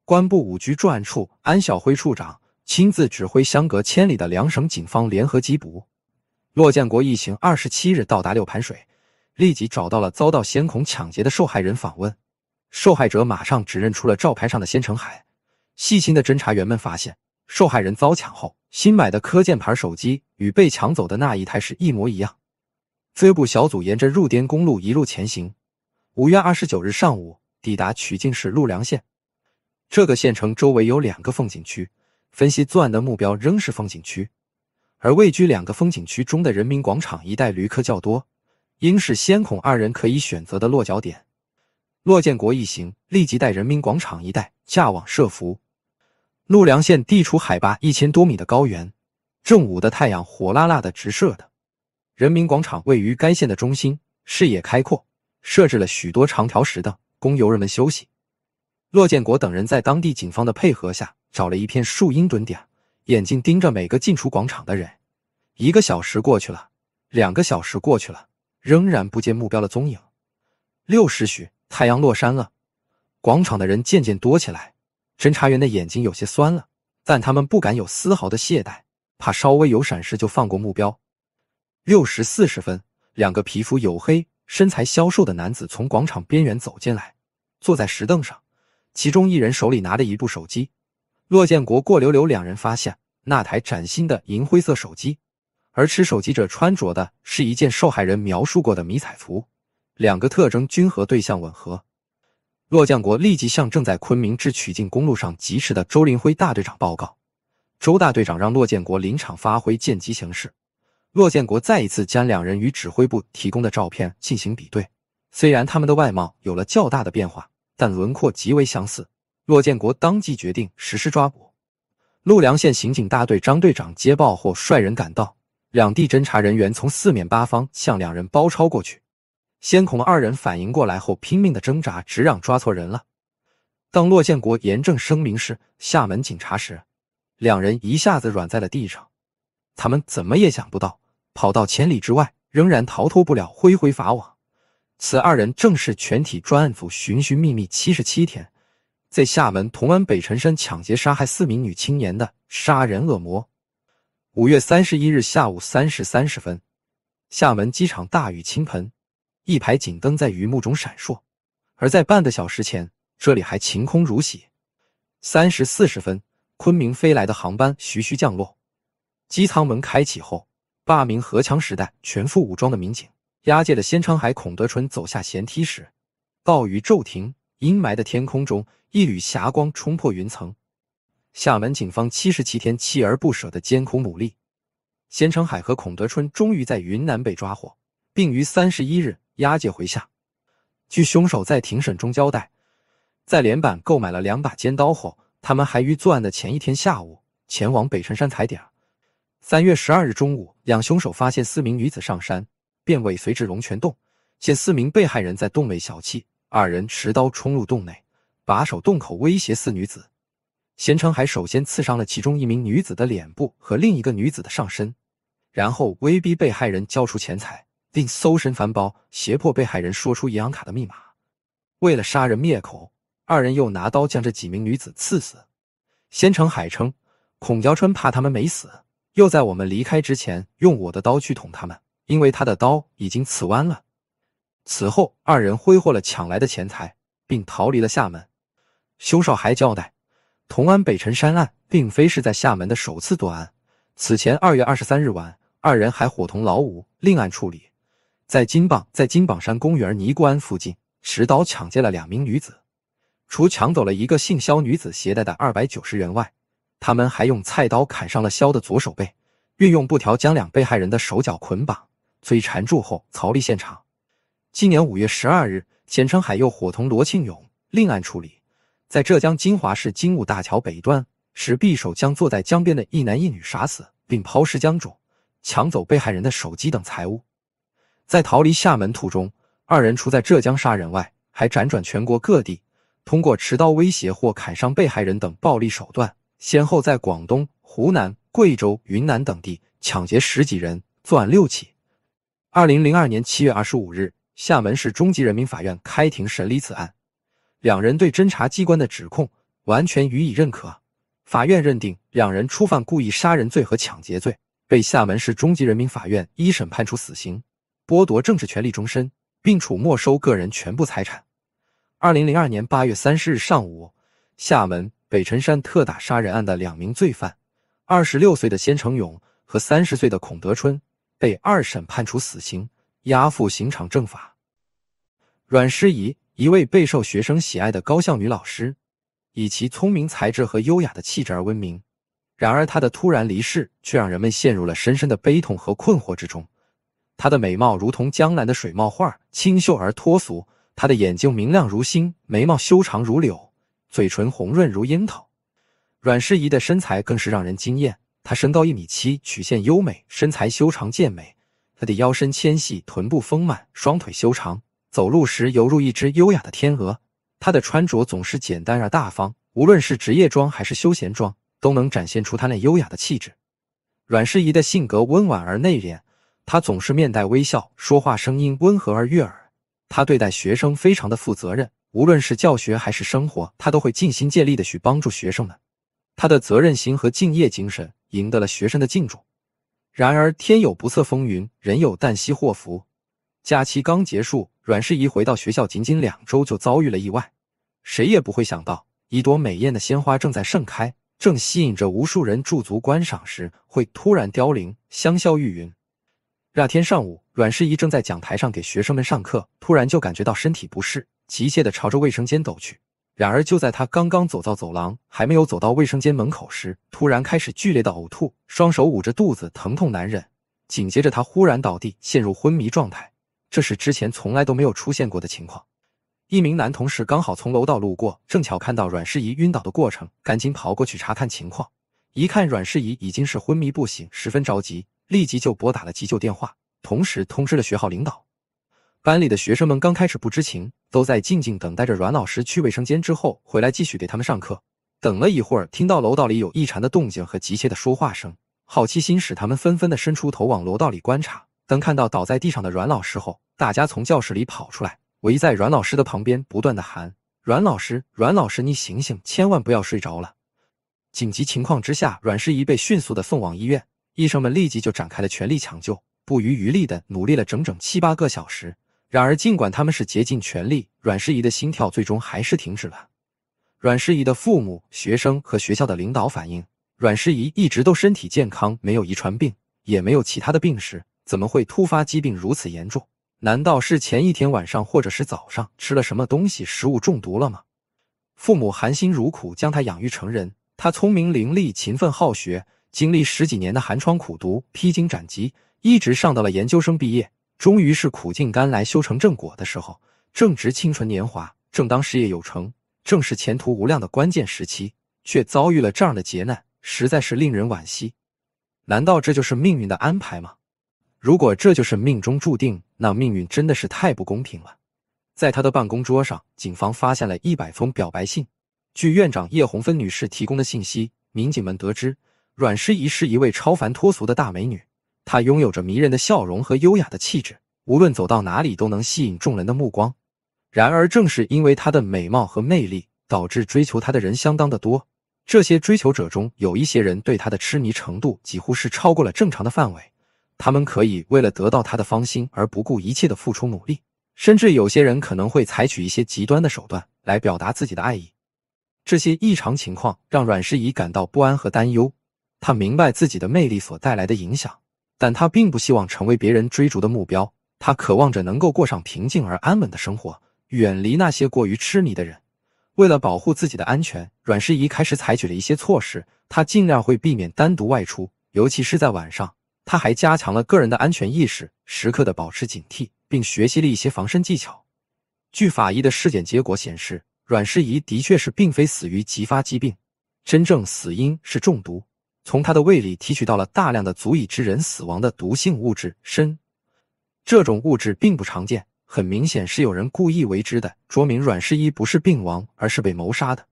公安部五局专案处安晓辉处长亲自指挥，相隔千里的两省警方联合缉捕。骆建国一行二十七日到达六盘水，立即找到了遭到先恐抢劫的受害人访问。受害者马上指认出了照牌上的仙城海。细心的侦查员们发现，受害人遭抢后新买的科健牌手机与被抢走的那一台是一模一样。追捕小组沿着入滇公路一路前行。五月二十九日上午抵达曲靖市陆良县，这个县城周围有两个风景区。分析作案的目标仍是风景区，而位居两个风景区中的人民广场一带旅客较多，应是先恐二人可以选择的落脚点。骆建国一行立即在人民广场一带架网设伏。陆良县地处海拔一千多米的高原，正午的太阳火辣辣的直射的，人民广场位于该县的中心，视野开阔。设置了许多长条石凳，供游人们休息。骆建国等人在当地警方的配合下，找了一片树荫蹲点，眼睛盯着每个进出广场的人。一个小时过去了，两个小时过去了，仍然不见目标的踪影。六时许，太阳落山了，广场的人渐渐多起来。侦查员的眼睛有些酸了，但他们不敢有丝毫的懈怠，怕稍微有闪失就放过目标。六时四十分，两个皮肤黝黑。身材消瘦的男子从广场边缘走进来，坐在石凳上。其中一人手里拿着一部手机。骆建国、过流流两人发现那台崭新的银灰色手机，而持手机者穿着的是一件受害人描述过的迷彩服，两个特征均和对象吻合。骆建国立即向正在昆明至曲靖公路上疾驰的周林辉大队长报告。周大队长让骆建国临场发挥，见机行事。骆建国再一次将两人与指挥部提供的照片进行比对，虽然他们的外貌有了较大的变化，但轮廓极为相似。骆建国当即决定实施抓捕。陆良县刑警大队张队长接报后，率人赶到。两地侦查人员从四面八方向两人包抄过去，先恐二人反应过来后拼命的挣扎，直嚷抓错人了。当骆建国严正声明是厦门警察时，两人一下子软在了地上。他们怎么也想不到，跑到千里之外，仍然逃脱不了恢恢法网。此二人正是全体专案组寻寻觅觅七十七天，在厦门同安北辰山抢劫杀害四名女青年的杀人恶魔。五月三十一日下午三时三十分，厦门机场大雨倾盆，一排警灯在雨幕中闪烁。而在半个小时前，这里还晴空如洗。三时四十分，昆明飞来的航班徐徐降落。机舱门开启后，八名荷枪实弹、全副武装的民警押解的仙昌海、孔德春走下舷梯时，暴雨骤停，阴霾的天空中一缕霞光冲破云层。厦门警方七十七天锲而不舍的艰苦努力，仙昌海和孔德春终于在云南被抓获，并于三十一日押解回厦。据凶手在庭审中交代，在连板购买了两把尖刀后，他们还于作案的前一天下午前往北辰山踩点儿。三月十二日中午，两凶手发现四名女子上山，便尾随至龙泉洞，见四名被害人在洞内小憩，二人持刀冲入洞内，把手洞口威胁四女子。鲜成海首先刺伤了其中一名女子的脸部和另一个女子的上身，然后威逼被害人交出钱财，并搜身翻包，胁迫被害人说出银行卡的密码。为了杀人灭口，二人又拿刀将这几名女子刺死。鲜成海称，孔娇春怕他们没死。就在我们离开之前，用我的刀去捅他们，因为他的刀已经刺弯了。此后，二人挥霍了抢来的钱财，并逃离了厦门。凶少还交代，同安北辰山案并非是在厦门的首次作案，此前二月二十三日晚，二人还伙同老五另案处理，在金榜在金榜山公园尼姑庵附近持刀抢劫了两名女子，除抢走了一个姓肖女子携带的二百九十元外。他们还用菜刀砍伤了肖的左手背，运用布条将两被害人的手脚捆绑，催缠住后逃离现场。今年五月十二日，钱成海又伙同罗庆勇另案处理，在浙江金华市金武大桥北段，使匕首将坐在江边的一男一女杀死，并抛尸江中，抢走被害人的手机等财物。在逃离厦门途中，二人除在浙江杀人外，还辗转全国各地，通过持刀威胁或砍伤被害人等暴力手段。先后在广东、湖南、贵州、云南等地抢劫十几人，作案六起。二零零二年七月二十五日，厦门市中级人民法院开庭审理此案，两人对侦查机关的指控完全予以认可。法院认定两人触犯故意杀人罪和抢劫罪，被厦门市中级人民法院一审判处死刑，剥夺政治权利终身，并处没收个人全部财产。二零零二年八月三十日上午，厦门。北辰山特大杀人案的两名罪犯，二十六岁的鲜成勇和三十岁的孔德春，被二审判处死刑，押赴刑场正法。阮诗怡，一位备受学生喜爱的高校女老师，以其聪明才智和优雅的气质而闻名。然而，她的突然离世却让人们陷入了深深的悲痛和困惑之中。她的美貌如同江南的水墨画，清秀而脱俗。她的眼睛明亮如星，眉毛修长如柳。嘴唇红润如樱桃，阮诗怡的身材更是让人惊艳。她身高一米七，曲线优美，身材修长健美。她的腰身纤细，臀部丰满，双腿修长，走路时犹如一只优雅的天鹅。她的穿着总是简单而大方，无论是职业装还是休闲装，都能展现出她那优雅的气质。阮诗怡的性格温婉而内敛，她总是面带微笑，说话声音温和而悦耳。她对待学生非常的负责任。无论是教学还是生活，他都会尽心尽力的去帮助学生们。他的责任心和敬业精神赢得了学生的敬重。然而，天有不测风云，人有旦夕祸福。假期刚结束，阮世怡回到学校，仅仅两周就遭遇了意外。谁也不会想到，一朵美艳的鲜花正在盛开，正吸引着无数人驻足观赏时，会突然凋零，香消玉殒。那天上午，阮世怡正在讲台上给学生们上课，突然就感觉到身体不适。急切地朝着卫生间走去，然而就在他刚刚走到走廊，还没有走到卫生间门口时，突然开始剧烈的呕吐，双手捂着肚子，疼痛难忍。紧接着，他忽然倒地，陷入昏迷状态。这是之前从来都没有出现过的情况。一名男同事刚好从楼道路过，正巧看到阮世仪晕倒的过程，赶紧跑过去查看情况。一看阮世仪已经是昏迷不醒，十分着急，立即就拨打了急救电话，同时通知了学校领导。班里的学生们刚开始不知情，都在静静等待着阮老师去卫生间之后回来继续给他们上课。等了一会儿，听到楼道里有异常的动静和急切的说话声，好奇心使他们纷纷的伸出头往楼道里观察。当看到倒在地上的阮老师后，大家从教室里跑出来，围在阮老师的旁边，不断的喊：“阮老师，阮老师，你醒醒，千万不要睡着了！”紧急情况之下，阮师仪被迅速的送往医院，医生们立即就展开了全力抢救，不遗余力的努力了整整七八个小时。然而，尽管他们是竭尽全力，阮诗怡的心跳最终还是停止了。阮诗怡的父母、学生和学校的领导反映，阮诗怡一直都身体健康，没有遗传病，也没有其他的病史，怎么会突发疾病如此严重？难道是前一天晚上或者是早上吃了什么东西，食物中毒了吗？父母含辛茹苦将他养育成人，他聪明伶俐，勤奋好学，经历十几年的寒窗苦读，披荆斩棘，一直上到了研究生毕业。终于是苦尽甘来修成正果的时候，正值青春年华，正当事业有成，正是前途无量的关键时期，却遭遇了这样的劫难，实在是令人惋惜。难道这就是命运的安排吗？如果这就是命中注定，那命运真的是太不公平了。在他的办公桌上，警方发现了一百封表白信。据院长叶红芬女士提供的信息，民警们得知阮诗怡是一位超凡脱俗的大美女。她拥有着迷人的笑容和优雅的气质，无论走到哪里都能吸引众人的目光。然而，正是因为她的美貌和魅力，导致追求她的人相当的多。这些追求者中，有一些人对她的痴迷程度几乎是超过了正常的范围。他们可以为了得到她的芳心而不顾一切的付出努力，甚至有些人可能会采取一些极端的手段来表达自己的爱意。这些异常情况让阮诗怡感到不安和担忧。她明白自己的魅力所带来的影响。但他并不希望成为别人追逐的目标，他渴望着能够过上平静而安稳的生活，远离那些过于痴迷的人。为了保护自己的安全，阮诗怡开始采取了一些措施。他尽量会避免单独外出，尤其是在晚上。他还加强了个人的安全意识，时刻的保持警惕，并学习了一些防身技巧。据法医的尸检结果显示，阮诗怡的确是并非死于急发疾病，真正死因是中毒。从他的胃里提取到了大量的足以致人死亡的毒性物质砷，这种物质并不常见，很明显是有人故意为之的，说明阮世一不是病亡，而是被谋杀的。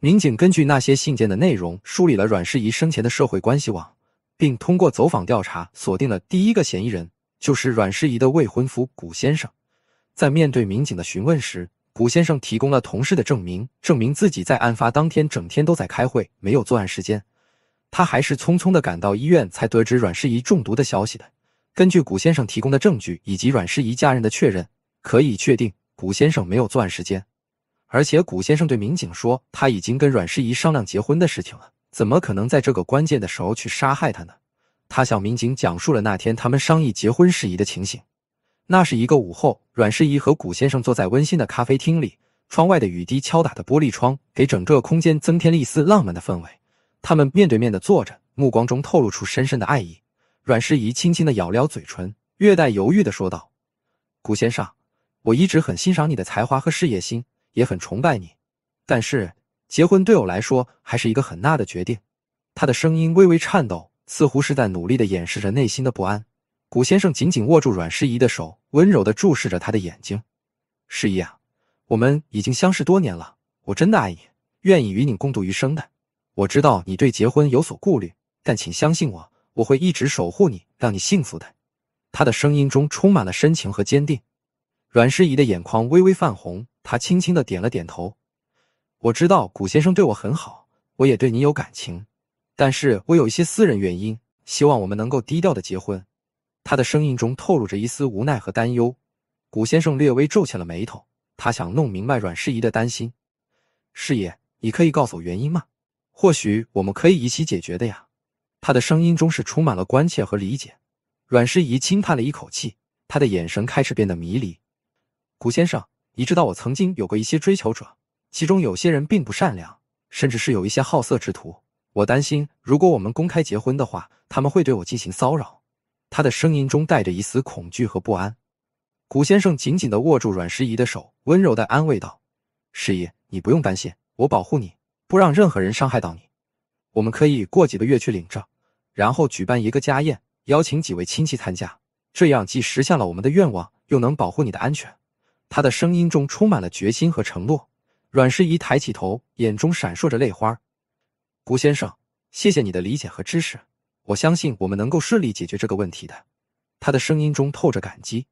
民警根据那些信件的内容梳理了阮世怡生前的社会关系网，并通过走访调查锁定了第一个嫌疑人，就是阮世怡的未婚夫谷先生。在面对民警的询问时，谷先生提供了同事的证明，证明自己在案发当天整天都在开会，没有作案时间。他还是匆匆的赶到医院，才得知阮世怡中毒的消息的。根据古先生提供的证据以及阮世怡家人的确认，可以确定古先生没有作案时间。而且古先生对民警说，他已经跟阮世怡商量结婚的事情了，怎么可能在这个关键的时候去杀害他呢？他向民警讲述了那天他们商议结婚事宜的情形。那是一个午后，阮世怡和古先生坐在温馨的咖啡厅里，窗外的雨滴敲打的玻璃窗，给整个空间增添了一丝浪漫的氛围。他们面对面的坐着，目光中透露出深深的爱意。阮诗怡轻轻的咬了咬嘴唇，略带犹豫的说道：“古先生，我一直很欣赏你的才华和事业心，也很崇拜你。但是，结婚对我来说还是一个很大的决定。”他的声音微微颤抖，似乎是在努力的掩饰着内心的不安。古先生紧紧握住阮诗怡的手，温柔的注视着她的眼睛：“诗怡啊，我们已经相识多年了，我真的爱你，愿意与你共度余生的。”我知道你对结婚有所顾虑，但请相信我，我会一直守护你，让你幸福的。他的声音中充满了深情和坚定。阮诗怡的眼眶微微泛红，她轻轻的点了点头。我知道古先生对我很好，我也对你有感情，但是我有一些私人原因，希望我们能够低调的结婚。他的声音中透露着一丝无奈和担忧。古先生略微皱起了眉头，他想弄明白阮诗怡的担心。师爷，你可以告诉我原因吗？或许我们可以一起解决的呀。他的声音中是充满了关切和理解。阮诗怡轻叹了一口气，他的眼神开始变得迷离。古先生，你知道我曾经有过一些追求者，其中有些人并不善良，甚至是有一些好色之徒。我担心，如果我们公开结婚的话，他们会对我进行骚扰。他的声音中带着一丝恐惧和不安。古先生紧紧的握住阮诗怡的手，温柔的安慰道：“诗怡，你不用担心，我保护你。”不让任何人伤害到你。我们可以过几个月去领证，然后举办一个家宴，邀请几位亲戚参加。这样既实现了我们的愿望，又能保护你的安全。他的声音中充满了决心和承诺。阮诗怡抬起头，眼中闪烁着泪花。胡先生，谢谢你的理解和支持。我相信我们能够顺利解决这个问题的。他的声音中透着感激。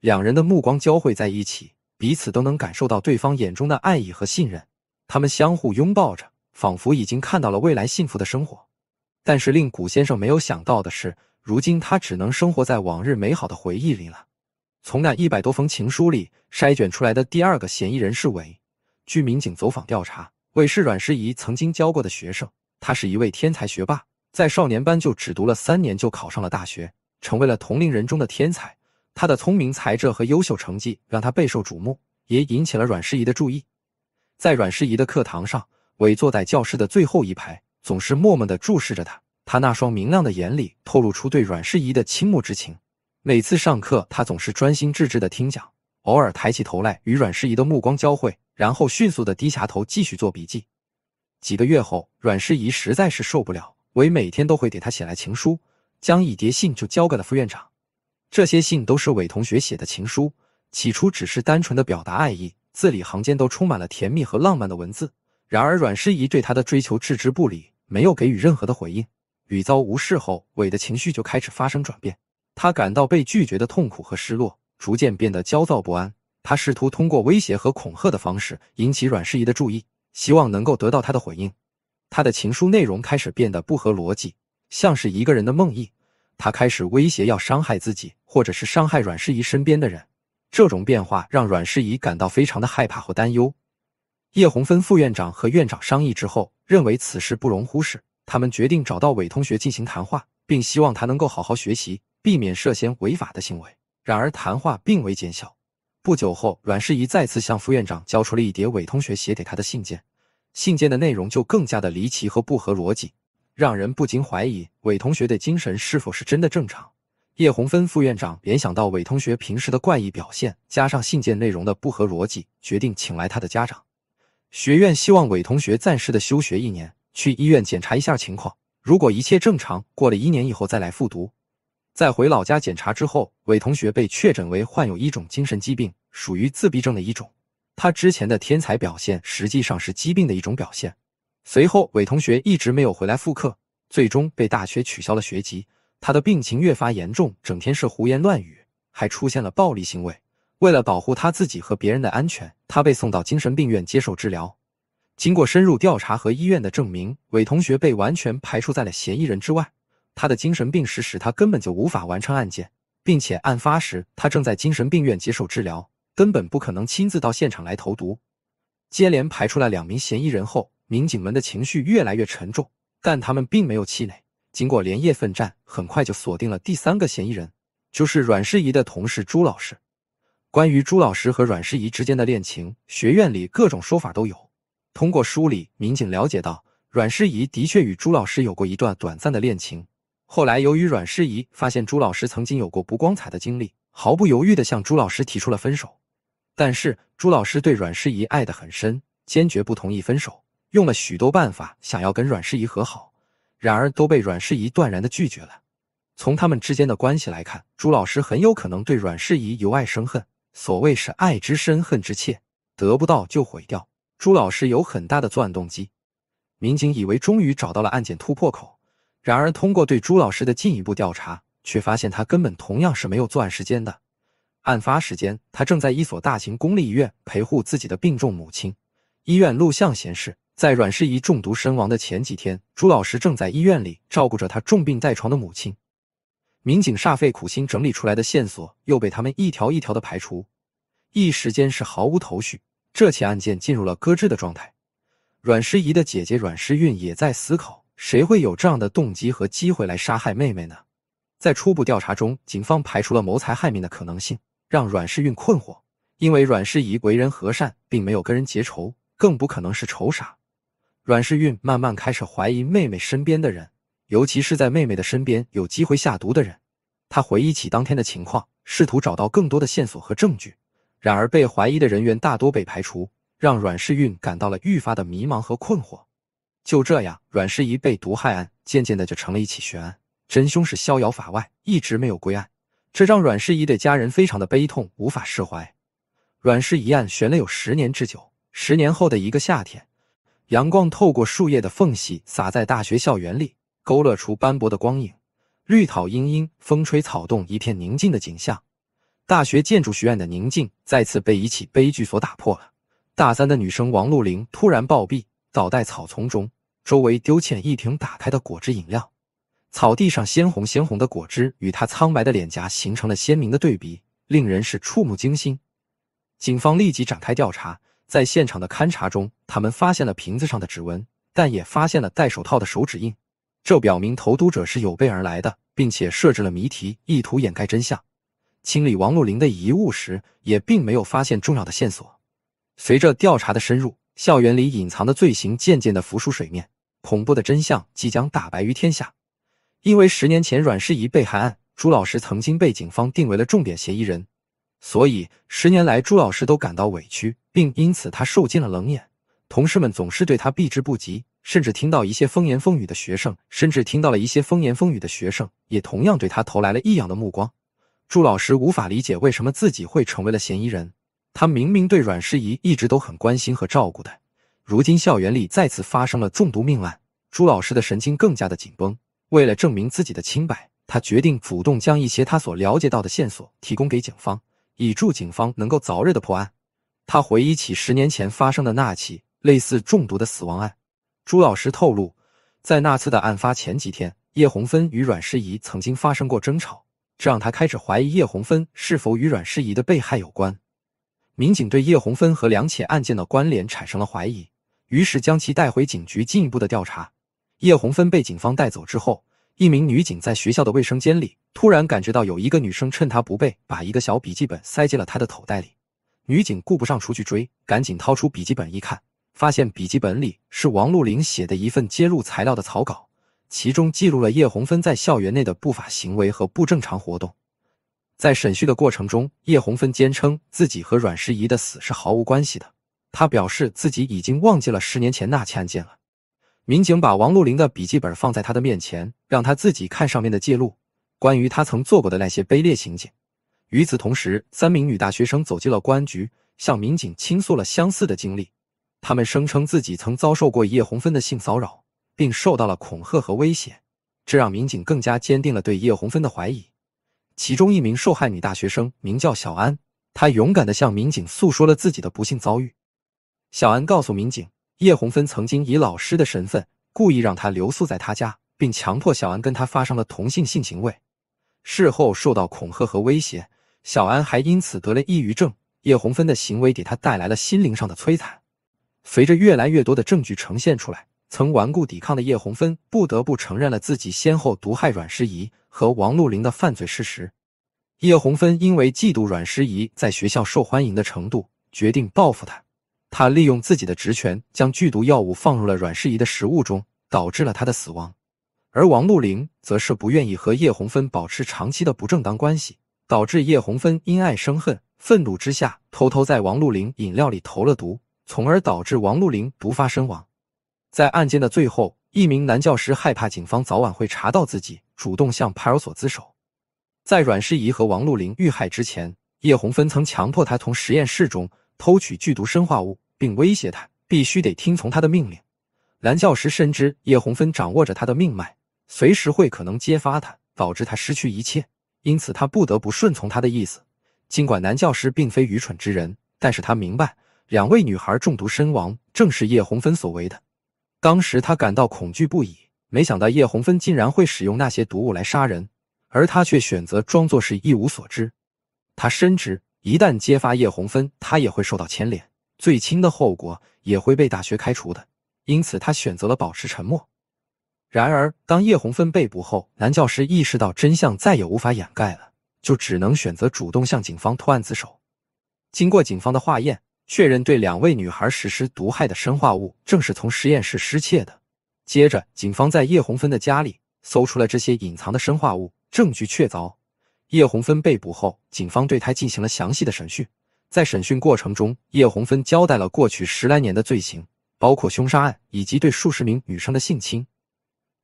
两人的目光交汇在一起，彼此都能感受到对方眼中的爱意和信任。他们相互拥抱着，仿佛已经看到了未来幸福的生活。但是令古先生没有想到的是，如今他只能生活在往日美好的回忆里了。从那一百多封情书里筛选出来的第二个嫌疑人是韦。据民警走访调查，韦是阮诗怡曾经教过的学生。他是一位天才学霸，在少年班就只读了三年就考上了大学，成为了同龄人中的天才。他的聪明才智和优秀成绩让他备受瞩目，也引起了阮诗怡的注意。在阮诗怡的课堂上，伟坐在教室的最后一排，总是默默的注视着他。他那双明亮的眼里透露出对阮诗怡的倾慕之情。每次上课，他总是专心致志的听讲，偶尔抬起头来与阮诗怡的目光交汇，然后迅速的低下头继续做笔记。几个月后，阮诗怡实在是受不了伟每天都会给他写来情书，将一叠信就交给了副院长。这些信都是伟同学写的情书，起初只是单纯的表达爱意。字里行间都充满了甜蜜和浪漫的文字，然而阮诗怡对他的追求置之不理，没有给予任何的回应。屡遭无视后，伟的情绪就开始发生转变，他感到被拒绝的痛苦和失落，逐渐变得焦躁不安。他试图通过威胁和恐吓的方式引起阮诗怡的注意，希望能够得到她的回应。他的情书内容开始变得不合逻辑，像是一个人的梦呓。他开始威胁要伤害自己，或者是伤害阮诗怡身边的人。这种变化让阮世怡感到非常的害怕和担忧。叶红芬副院长和院长商议之后，认为此事不容忽视，他们决定找到韦同学进行谈话，并希望他能够好好学习，避免涉嫌违法的行为。然而，谈话并未见效。不久后，阮世怡再次向副院长交出了一叠韦同学写给他的信件，信件的内容就更加的离奇和不合逻辑，让人不禁怀疑韦同学的精神是否是真的正常。叶红芬副院长联想到韦同学平时的怪异表现，加上信件内容的不合逻辑，决定请来他的家长。学院希望韦同学暂时的休学一年，去医院检查一下情况。如果一切正常，过了一年以后再来复读。在回老家检查之后，韦同学被确诊为患有一种精神疾病，属于自闭症的一种。他之前的天才表现实际上是疾病的一种表现。随后，韦同学一直没有回来复课，最终被大学取消了学籍。他的病情越发严重，整天是胡言乱语，还出现了暴力行为。为了保护他自己和别人的安全，他被送到精神病院接受治疗。经过深入调查和医院的证明，韦同学被完全排除在了嫌疑人之外。他的精神病史使他根本就无法完成案件，并且案发时他正在精神病院接受治疗，根本不可能亲自到现场来投毒。接连排出来两名嫌疑人后，民警们的情绪越来越沉重，但他们并没有气馁。经过连夜奋战，很快就锁定了第三个嫌疑人，就是阮诗怡的同事朱老师。关于朱老师和阮诗怡之间的恋情，学院里各种说法都有。通过梳理，民警了解到，阮诗怡的确与朱老师有过一段短暂的恋情。后来，由于阮诗怡发现朱老师曾经有过不光彩的经历，毫不犹豫地向朱老师提出了分手。但是，朱老师对阮诗怡爱得很深，坚决不同意分手，用了许多办法想要跟阮诗怡和好。然而都被阮世仪断然的拒绝了。从他们之间的关系来看，朱老师很有可能对阮世仪由爱生恨。所谓是爱之深，恨之切，得不到就毁掉。朱老师有很大的作案动机。民警以为终于找到了案件突破口，然而通过对朱老师的进一步调查，却发现他根本同样是没有作案时间的。案发时间，他正在一所大型公立医院陪护自己的病重母亲。医院录像显示。在阮诗怡中毒身亡的前几天，朱老师正在医院里照顾着他重病在床的母亲。民警煞费苦心整理出来的线索，又被他们一条一条的排除，一时间是毫无头绪。这起案件进入了搁置的状态。阮诗怡的姐姐阮诗韵也在思考，谁会有这样的动机和机会来杀害妹妹呢？在初步调查中，警方排除了谋财害命的可能性，让阮诗韵困惑，因为阮诗怡为人和善，并没有跟人结仇，更不可能是仇杀。阮世运慢慢开始怀疑妹妹身边的人，尤其是在妹妹的身边有机会下毒的人。他回忆起当天的情况，试图找到更多的线索和证据。然而，被怀疑的人员大多被排除，让阮世运感到了愈发的迷茫和困惑。就这样，阮世仪被毒害案渐渐的就成了一起悬案，真凶是逍遥法外，一直没有归案。这让阮世仪的家人非常的悲痛，无法释怀。阮世仪案悬了有十年之久，十年后的一个夏天。阳光透过树叶的缝隙洒在大学校园里，勾勒出斑驳的光影。绿草茵茵，风吹草动，一片宁静的景象。大学建筑学院的宁静再次被一起悲剧所打破了。大三的女生王露玲突然暴毙，倒在草丛中，周围丢弃一瓶打开的果汁饮料。草地上鲜红鲜红的果汁与她苍白的脸颊形成了鲜明的对比，令人是触目惊心。警方立即展开调查。在现场的勘查中，他们发现了瓶子上的指纹，但也发现了戴手套的手指印。这表明投毒者是有备而来的，并且设置了谜题，意图掩盖真相。清理王路林的遗物时，也并没有发现重要的线索。随着调查的深入，校园里隐藏的罪行渐渐的浮出水面，恐怖的真相即将大白于天下。因为十年前阮世仪被害案，朱老师曾经被警方定为了重点嫌疑人。所以，十年来，朱老师都感到委屈，并因此他受尽了冷眼。同事们总是对他避之不及，甚至听到一些风言风语的学生，甚至听到了一些风言风语的学生，也同样对他投来了异样的目光。朱老师无法理解为什么自己会成为了嫌疑人。他明明对阮诗怡一直都很关心和照顾的。如今，校园里再次发生了中毒命案，朱老师的神经更加的紧绷。为了证明自己的清白，他决定主动将一些他所了解到的线索提供给警方。以助警方能够早日的破案。他回忆起十年前发生的那起类似中毒的死亡案。朱老师透露，在那次的案发前几天，叶红芬与阮诗怡曾经发生过争吵，这让他开始怀疑叶红芬是否与阮诗怡的被害有关。民警对叶红芬和两起案件的关联产生了怀疑，于是将其带回警局进一步的调查。叶红芬被警方带走之后。一名女警在学校的卫生间里，突然感觉到有一个女生趁她不备，把一个小笔记本塞进了她的口袋里。女警顾不上出去追，赶紧掏出笔记本一看，发现笔记本里是王璐玲写的一份揭露材料的草稿，其中记录了叶红芬在校园内的不法行为和不正常活动。在审讯的过程中，叶红芬坚称自己和阮诗怡的死是毫无关系的。她表示自己已经忘记了十年前那起案件了。民警把王露玲的笔记本放在他的面前，让他自己看上面的记录，关于他曾做过的那些卑劣情景。与此同时，三名女大学生走进了公安局，向民警倾诉了相似的经历。他们声称自己曾遭受过叶红芬的性骚扰，并受到了恐吓和威胁，这让民警更加坚定了对叶红芬的怀疑。其中一名受害女大学生名叫小安，她勇敢地向民警诉说了自己的不幸遭遇。小安告诉民警。叶红芬曾经以老师的身份故意让他留宿在他家，并强迫小安跟他发生了同性性行为。事后受到恐吓和威胁，小安还因此得了抑郁症。叶红芬的行为给他带来了心灵上的摧残。随着越来越多的证据呈现出来，曾顽固抵抗的叶红芬不得不承认了自己先后毒害阮诗怡和王露玲的犯罪事实。叶红芬因为嫉妒阮诗怡在学校受欢迎的程度，决定报复他。他利用自己的职权，将剧毒药物放入了阮世仪的食物中，导致了他的死亡。而王路玲则是不愿意和叶红芬保持长期的不正当关系，导致叶红芬因爱生恨，愤怒之下偷偷在王路玲饮料里投了毒，从而导致王路玲毒发身亡。在案件的最后，一名男教师害怕警方早晚会查到自己，主动向派出所自首。在阮世仪和王路玲遇害之前，叶红芬曾强迫他从实验室中。偷取剧毒生化物，并威胁他必须得听从他的命令。男教师深知叶红芬掌握着他的命脉，随时会可能揭发他，导致他失去一切，因此他不得不顺从他的意思。尽管男教师并非愚蠢之人，但是他明白两位女孩中毒身亡正是叶红芬所为的。当时他感到恐惧不已，没想到叶红芬竟然会使用那些毒物来杀人，而他却选择装作是一无所知。他深知。一旦揭发叶红芬，他也会受到牵连，最轻的后果也会被大学开除的。因此，他选择了保持沉默。然而，当叶红芬被捕后，男教师意识到真相再也无法掩盖了，就只能选择主动向警方投案自首。经过警方的化验，确认对两位女孩实施毒害的生化物正是从实验室失窃的。接着，警方在叶红芬的家里搜出了这些隐藏的生化物，证据确凿。叶红芬被捕后，警方对她进行了详细的审讯。在审讯过程中，叶红芬交代了过去十来年的罪行，包括凶杀案以及对数十名女生的性侵。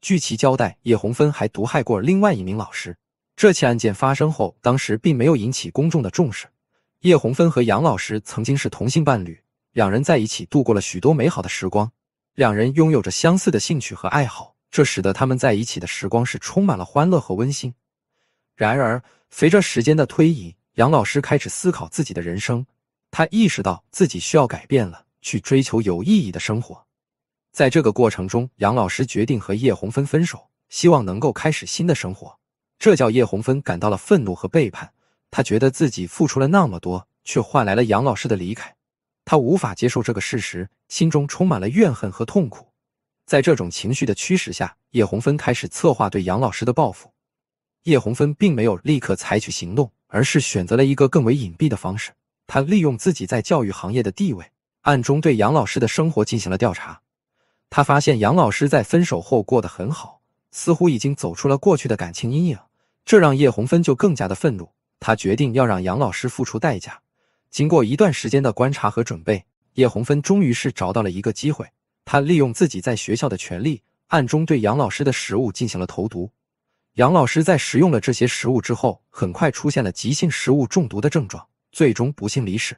据其交代，叶红芬还毒害过另外一名老师。这起案件发生后，当时并没有引起公众的重视。叶红芬和杨老师曾经是同性伴侣，两人在一起度过了许多美好的时光。两人拥有着相似的兴趣和爱好，这使得他们在一起的时光是充满了欢乐和温馨。然而，随着时间的推移，杨老师开始思考自己的人生。他意识到自己需要改变了，去追求有意义的生活。在这个过程中，杨老师决定和叶红芬分手，希望能够开始新的生活。这叫叶红芬感到了愤怒和背叛。他觉得自己付出了那么多，却换来了杨老师的离开。他无法接受这个事实，心中充满了怨恨和痛苦。在这种情绪的驱使下，叶红芬开始策划对杨老师的报复。叶红芬并没有立刻采取行动，而是选择了一个更为隐蔽的方式。他利用自己在教育行业的地位，暗中对杨老师的生活进行了调查。他发现杨老师在分手后过得很好，似乎已经走出了过去的感情阴影，这让叶红芬就更加的愤怒。他决定要让杨老师付出代价。经过一段时间的观察和准备，叶红芬终于是找到了一个机会。他利用自己在学校的权利，暗中对杨老师的食物进行了投毒。杨老师在食用了这些食物之后，很快出现了急性食物中毒的症状，最终不幸离世。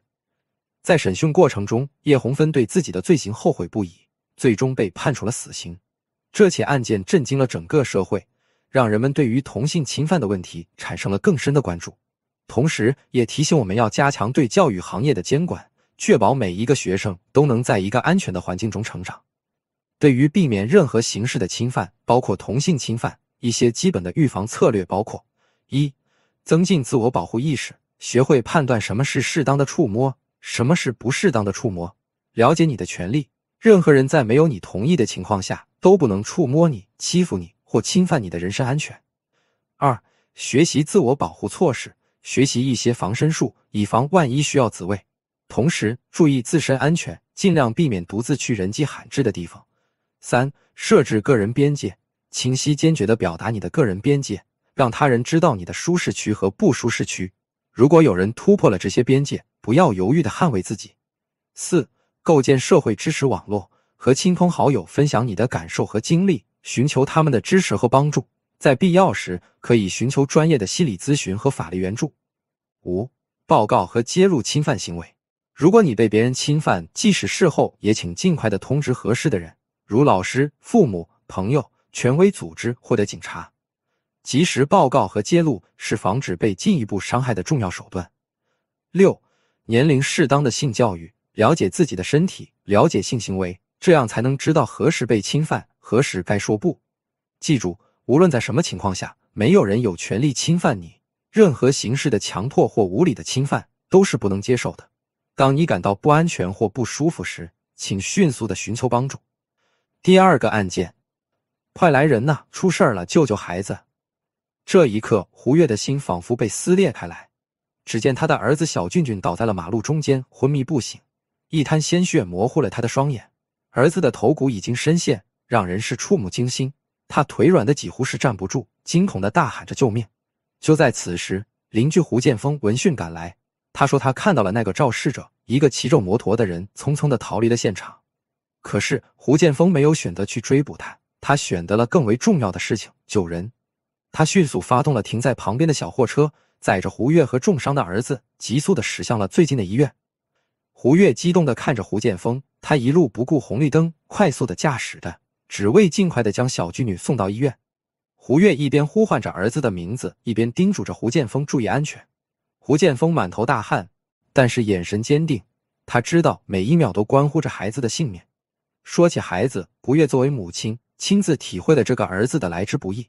在审讯过程中，叶红芬对自己的罪行后悔不已，最终被判处了死刑。这起案件震惊了整个社会，让人们对于同性侵犯的问题产生了更深的关注，同时也提醒我们要加强对教育行业的监管，确保每一个学生都能在一个安全的环境中成长。对于避免任何形式的侵犯，包括同性侵犯。一些基本的预防策略包括：一、增进自我保护意识，学会判断什么是适当的触摸，什么是不适当的触摸，了解你的权利，任何人在没有你同意的情况下都不能触摸你、欺负你或侵犯你的人身安全；二、学习自我保护措施，学习一些防身术，以防万一需要自卫，同时注意自身安全，尽量避免独自去人迹罕至的地方；三、设置个人边界。清晰坚决地表达你的个人边界，让他人知道你的舒适区和不舒适区。如果有人突破了这些边界，不要犹豫地捍卫自己。四、构建社会支持网络，和亲朋好友分享你的感受和经历，寻求他们的支持和帮助。在必要时，可以寻求专业的心理咨询和法律援助。五、报告和介入侵犯行为。如果你被别人侵犯，即使事后也请尽快的通知合适的人，如老师、父母、朋友。权威组织或者警察，及时报告和揭露是防止被进一步伤害的重要手段。六，年龄适当的性教育，了解自己的身体，了解性行为，这样才能知道何时被侵犯，何时该说不。记住，无论在什么情况下，没有人有权利侵犯你。任何形式的强迫或无理的侵犯都是不能接受的。当你感到不安全或不舒服时，请迅速的寻求帮助。第二个案件。快来人呐！出事儿了，救救孩子！这一刻，胡月的心仿佛被撕裂开来。只见他的儿子小俊俊倒在了马路中间，昏迷不醒，一滩鲜血模糊了他的双眼。儿子的头骨已经深陷，让人是触目惊心。他腿软的几乎是站不住，惊恐的大喊着救命。就在此时，邻居胡建峰闻讯赶来，他说他看到了那个肇事者，一个骑着摩托的人匆匆的逃离了现场。可是胡建峰没有选择去追捕他。他选择了更为重要的事情——救人。他迅速发动了停在旁边的小货车，载着胡月和重伤的儿子，急速的驶向了最近的医院。胡月激动的看着胡建峰，他一路不顾红绿灯，快速的驾驶着，只为尽快的将小巨女送到医院。胡月一边呼唤着儿子的名字，一边叮嘱着胡建峰注意安全。胡建峰满头大汗，但是眼神坚定。他知道每一秒都关乎着孩子的性命。说起孩子，胡月作为母亲。亲自体会了这个儿子的来之不易。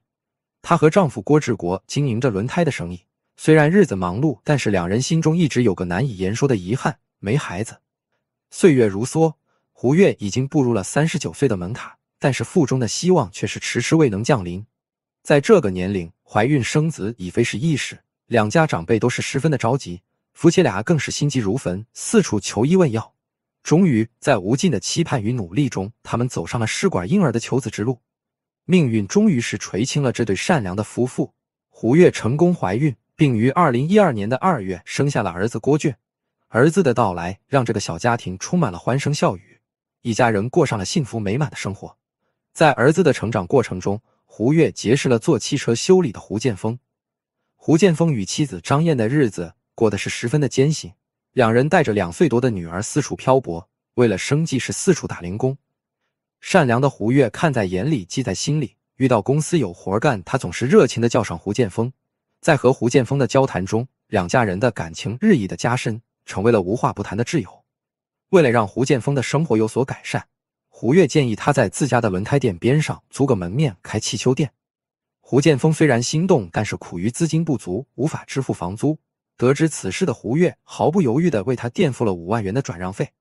她和丈夫郭志国经营着轮胎的生意，虽然日子忙碌，但是两人心中一直有个难以言说的遗憾——没孩子。岁月如梭，胡月已经步入了三十九岁的门槛，但是腹中的希望却是迟迟未能降临。在这个年龄，怀孕生子已非是易事，两家长辈都是十分的着急，夫妻俩更是心急如焚，四处求医问药。终于在无尽的期盼与努力中，他们走上了试管婴儿的求子之路。命运终于是垂青了这对善良的夫妇，胡月成功怀孕，并于二零一二年的二月生下了儿子郭俊。儿子的到来让这个小家庭充满了欢声笑语，一家人过上了幸福美满的生活。在儿子的成长过程中，胡月结识了做汽车修理的胡建峰。胡建峰与妻子张燕的日子过得是十分的艰辛。两人带着两岁多的女儿四处漂泊，为了生计是四处打零工。善良的胡月看在眼里，记在心里。遇到公司有活干，他总是热情的叫上胡建峰。在和胡建峰的交谈中，两家人的感情日益的加深，成为了无话不谈的挚友。为了让胡建峰的生活有所改善，胡月建议他在自家的轮胎店边上租个门面开汽修店。胡建峰虽然心动，但是苦于资金不足，无法支付房租。得知此事的胡月毫不犹豫地为他垫付了五万元的转让费，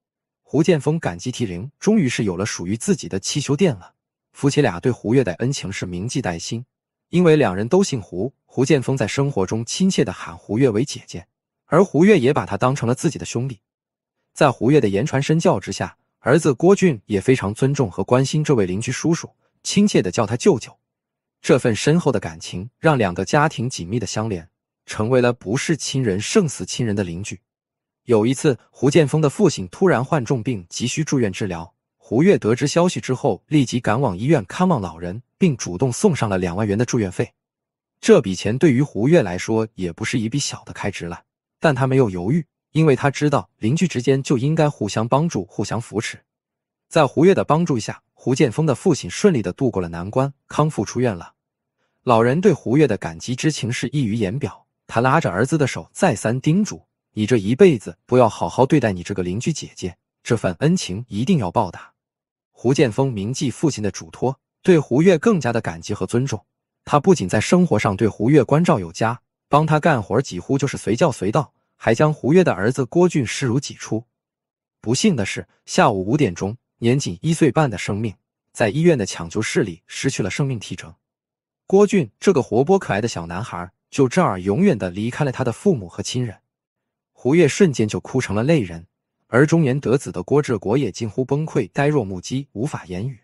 胡建峰感激涕零，终于是有了属于自己的汽修店了。夫妻俩对胡月的恩情是铭记在心，因为两人都姓胡，胡建峰在生活中亲切地喊胡月为姐姐，而胡月也把他当成了自己的兄弟。在胡月的言传身教之下，儿子郭俊也非常尊重和关心这位邻居叔叔，亲切地叫他舅舅。这份深厚的感情让两个家庭紧密的相连。成为了不是亲人胜似亲人的邻居。有一次，胡建峰的父亲突然患重病，急需住院治疗。胡月得知消息之后，立即赶往医院看望老人，并主动送上了两万元的住院费。这笔钱对于胡月来说也不是一笔小的开支了，但他没有犹豫，因为他知道邻居之间就应该互相帮助、互相扶持。在胡月的帮助下，胡建峰的父亲顺利的度过了难关，康复出院了。老人对胡月的感激之情是溢于言表。他拉着儿子的手，再三叮嘱：“你这一辈子不要好好对待你这个邻居姐姐，这份恩情一定要报答。”胡建峰铭记父亲的嘱托，对胡月更加的感激和尊重。他不仅在生活上对胡月关照有加，帮他干活几乎就是随叫随到，还将胡月的儿子郭俊视如己出。不幸的是，下午五点钟，年仅一岁半的生命在医院的抢救室里失去了生命体征。郭俊这个活泼可爱的小男孩。就这儿，永远的离开了他的父母和亲人。胡月瞬间就哭成了泪人，而中年得子的郭志国也近乎崩溃，呆若木鸡，无法言语。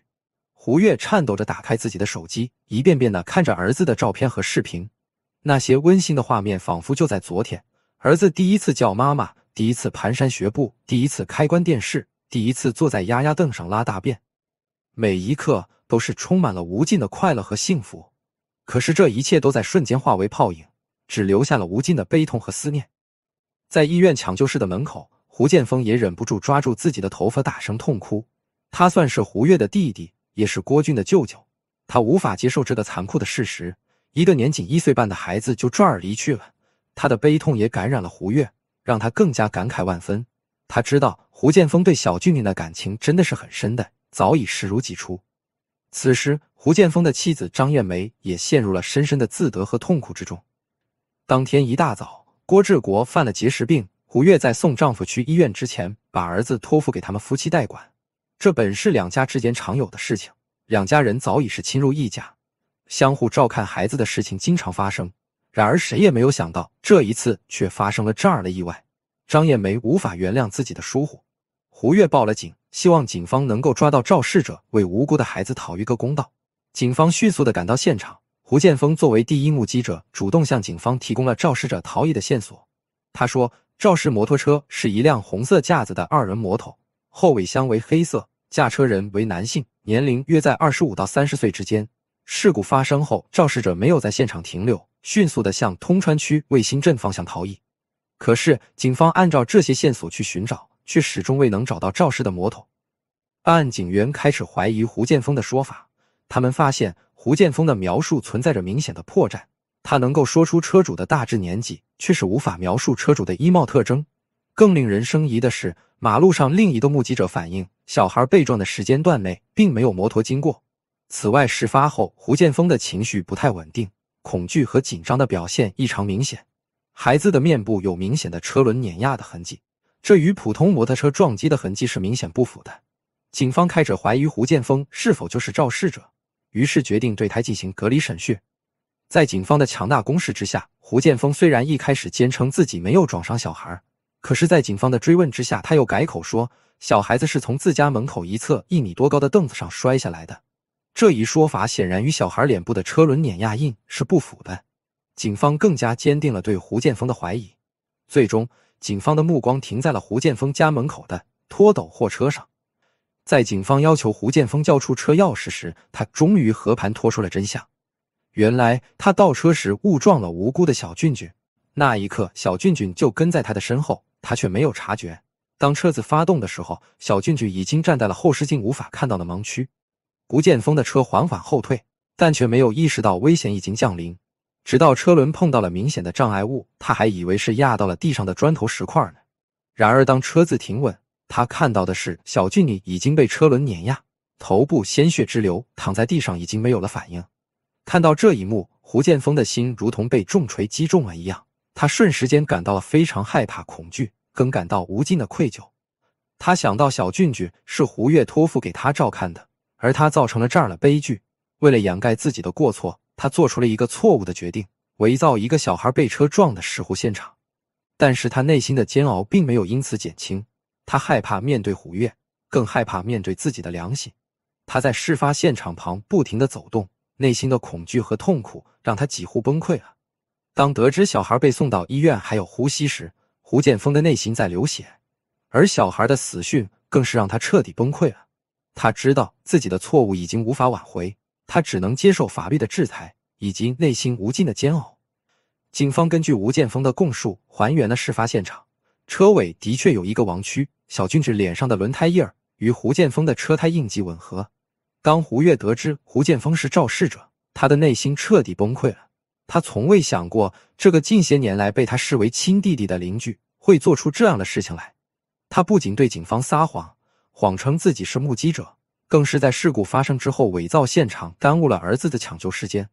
胡月颤抖着打开自己的手机，一遍遍的看着儿子的照片和视频，那些温馨的画面仿佛就在昨天：儿子第一次叫妈妈，第一次蹒跚学步，第一次开关电视，第一次坐在丫丫凳上拉大便，每一刻都是充满了无尽的快乐和幸福。可是这一切都在瞬间化为泡影，只留下了无尽的悲痛和思念。在医院抢救室的门口，胡建峰也忍不住抓住自己的头发，大声痛哭。他算是胡月的弟弟，也是郭俊的舅舅。他无法接受这个残酷的事实：一个年仅一岁半的孩子就转而离去了。他的悲痛也感染了胡月，让他更加感慨万分。他知道胡建峰对小俊俊的感情真的是很深的，早已视如己出。此时，胡建峰的妻子张艳梅也陷入了深深的自责和痛苦之中。当天一大早，郭志国犯了结石病，胡月在送丈夫去医院之前，把儿子托付给他们夫妻代管。这本是两家之间常有的事情，两家人早已是亲如一家，相互照看孩子的事情经常发生。然而，谁也没有想到，这一次却发生了这样的意外。张艳梅无法原谅自己的疏忽，胡月报了警。希望警方能够抓到肇事者，为无辜的孩子讨一个公道。警方迅速的赶到现场，胡建峰作为第一目击者，主动向警方提供了肇事者逃逸的线索。他说，肇事摩托车是一辆红色架子的二轮摩托，后尾箱为黑色，驾车人为男性，年龄约在二十五到三十岁之间。事故发生后，肇事者没有在现场停留，迅速的向通川区卫星镇方向逃逸。可是，警方按照这些线索去寻找。却始终未能找到肇事的摩托。办案警员开始怀疑胡建峰的说法。他们发现胡建峰的描述存在着明显的破绽。他能够说出车主的大致年纪，却是无法描述车主的衣帽特征。更令人生疑的是，马路上另一个目击者反映，小孩被撞的时间段内并没有摩托经过。此外，事发后胡建峰的情绪不太稳定，恐惧和紧张的表现异常明显。孩子的面部有明显的车轮碾压的痕迹。这与普通摩托车撞击的痕迹是明显不符的。警方开始怀疑胡建峰是否就是肇事者，于是决定对他进行隔离审讯。在警方的强大攻势之下，胡建峰虽然一开始坚称自己没有撞伤小孩，可是，在警方的追问之下，他又改口说小孩子是从自家门口一侧一米多高的凳子上摔下来的。这一说法显然与小孩脸部的车轮碾压印是不符的。警方更加坚定了对胡建峰的怀疑，最终。警方的目光停在了胡建峰家门口的拖斗货车上。在警方要求胡建峰交出车钥匙时，他终于和盘托出了真相。原来，他倒车时误撞了无辜的小俊俊。那一刻，小俊俊就跟在他的身后，他却没有察觉。当车子发动的时候，小俊俊已经站在了后视镜无法看到的盲区。胡建峰的车缓缓后退，但却没有意识到危险已经降临。直到车轮碰到了明显的障碍物，他还以为是压到了地上的砖头石块呢。然而，当车子停稳，他看到的是小俊女已经被车轮碾压，头部鲜血直流，躺在地上已经没有了反应。看到这一幕，胡建峰的心如同被重锤击中了一样，他瞬时间感到了非常害怕、恐惧，更感到无尽的愧疚。他想到小俊俊是胡月托付给他照看的，而他造成了这样的悲剧。为了掩盖自己的过错。他做出了一个错误的决定，伪造一个小孩被车撞的事故现场。但是他内心的煎熬并没有因此减轻。他害怕面对胡月，更害怕面对自己的良心。他在事发现场旁不停的走动，内心的恐惧和痛苦让他几乎崩溃了。当得知小孩被送到医院还有呼吸时，胡建峰的内心在流血，而小孩的死讯更是让他彻底崩溃了。他知道自己的错误已经无法挽回。他只能接受法律的制裁以及内心无尽的煎熬。警方根据吴建峰的供述，还原了事发现场，车尾的确有一个盲区。小俊志脸上的轮胎印儿与胡建峰的车胎印记吻合。当胡月得知胡建峰是肇事者，他的内心彻底崩溃了。他从未想过，这个近些年来被他视为亲弟弟的邻居，会做出这样的事情来。他不仅对警方撒谎，谎称自己是目击者。更是在事故发生之后伪造现场，耽误了儿子的抢救时间。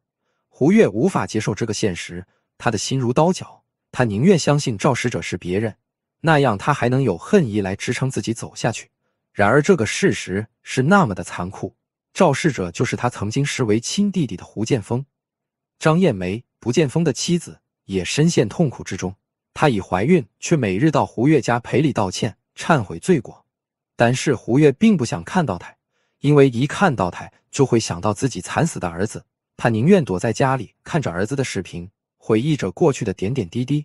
胡月无法接受这个现实，他的心如刀绞。他宁愿相信肇事者是别人，那样他还能有恨意来支撑自己走下去。然而这个事实是那么的残酷，肇事者就是他曾经视为亲弟弟的胡建峰。张艳梅，胡建峰的妻子，也深陷痛苦之中。她已怀孕，却每日到胡月家赔礼道歉、忏悔罪过。但是胡月并不想看到她。因为一看到他，就会想到自己惨死的儿子，他宁愿躲在家里，看着儿子的视频，回忆着过去的点点滴滴。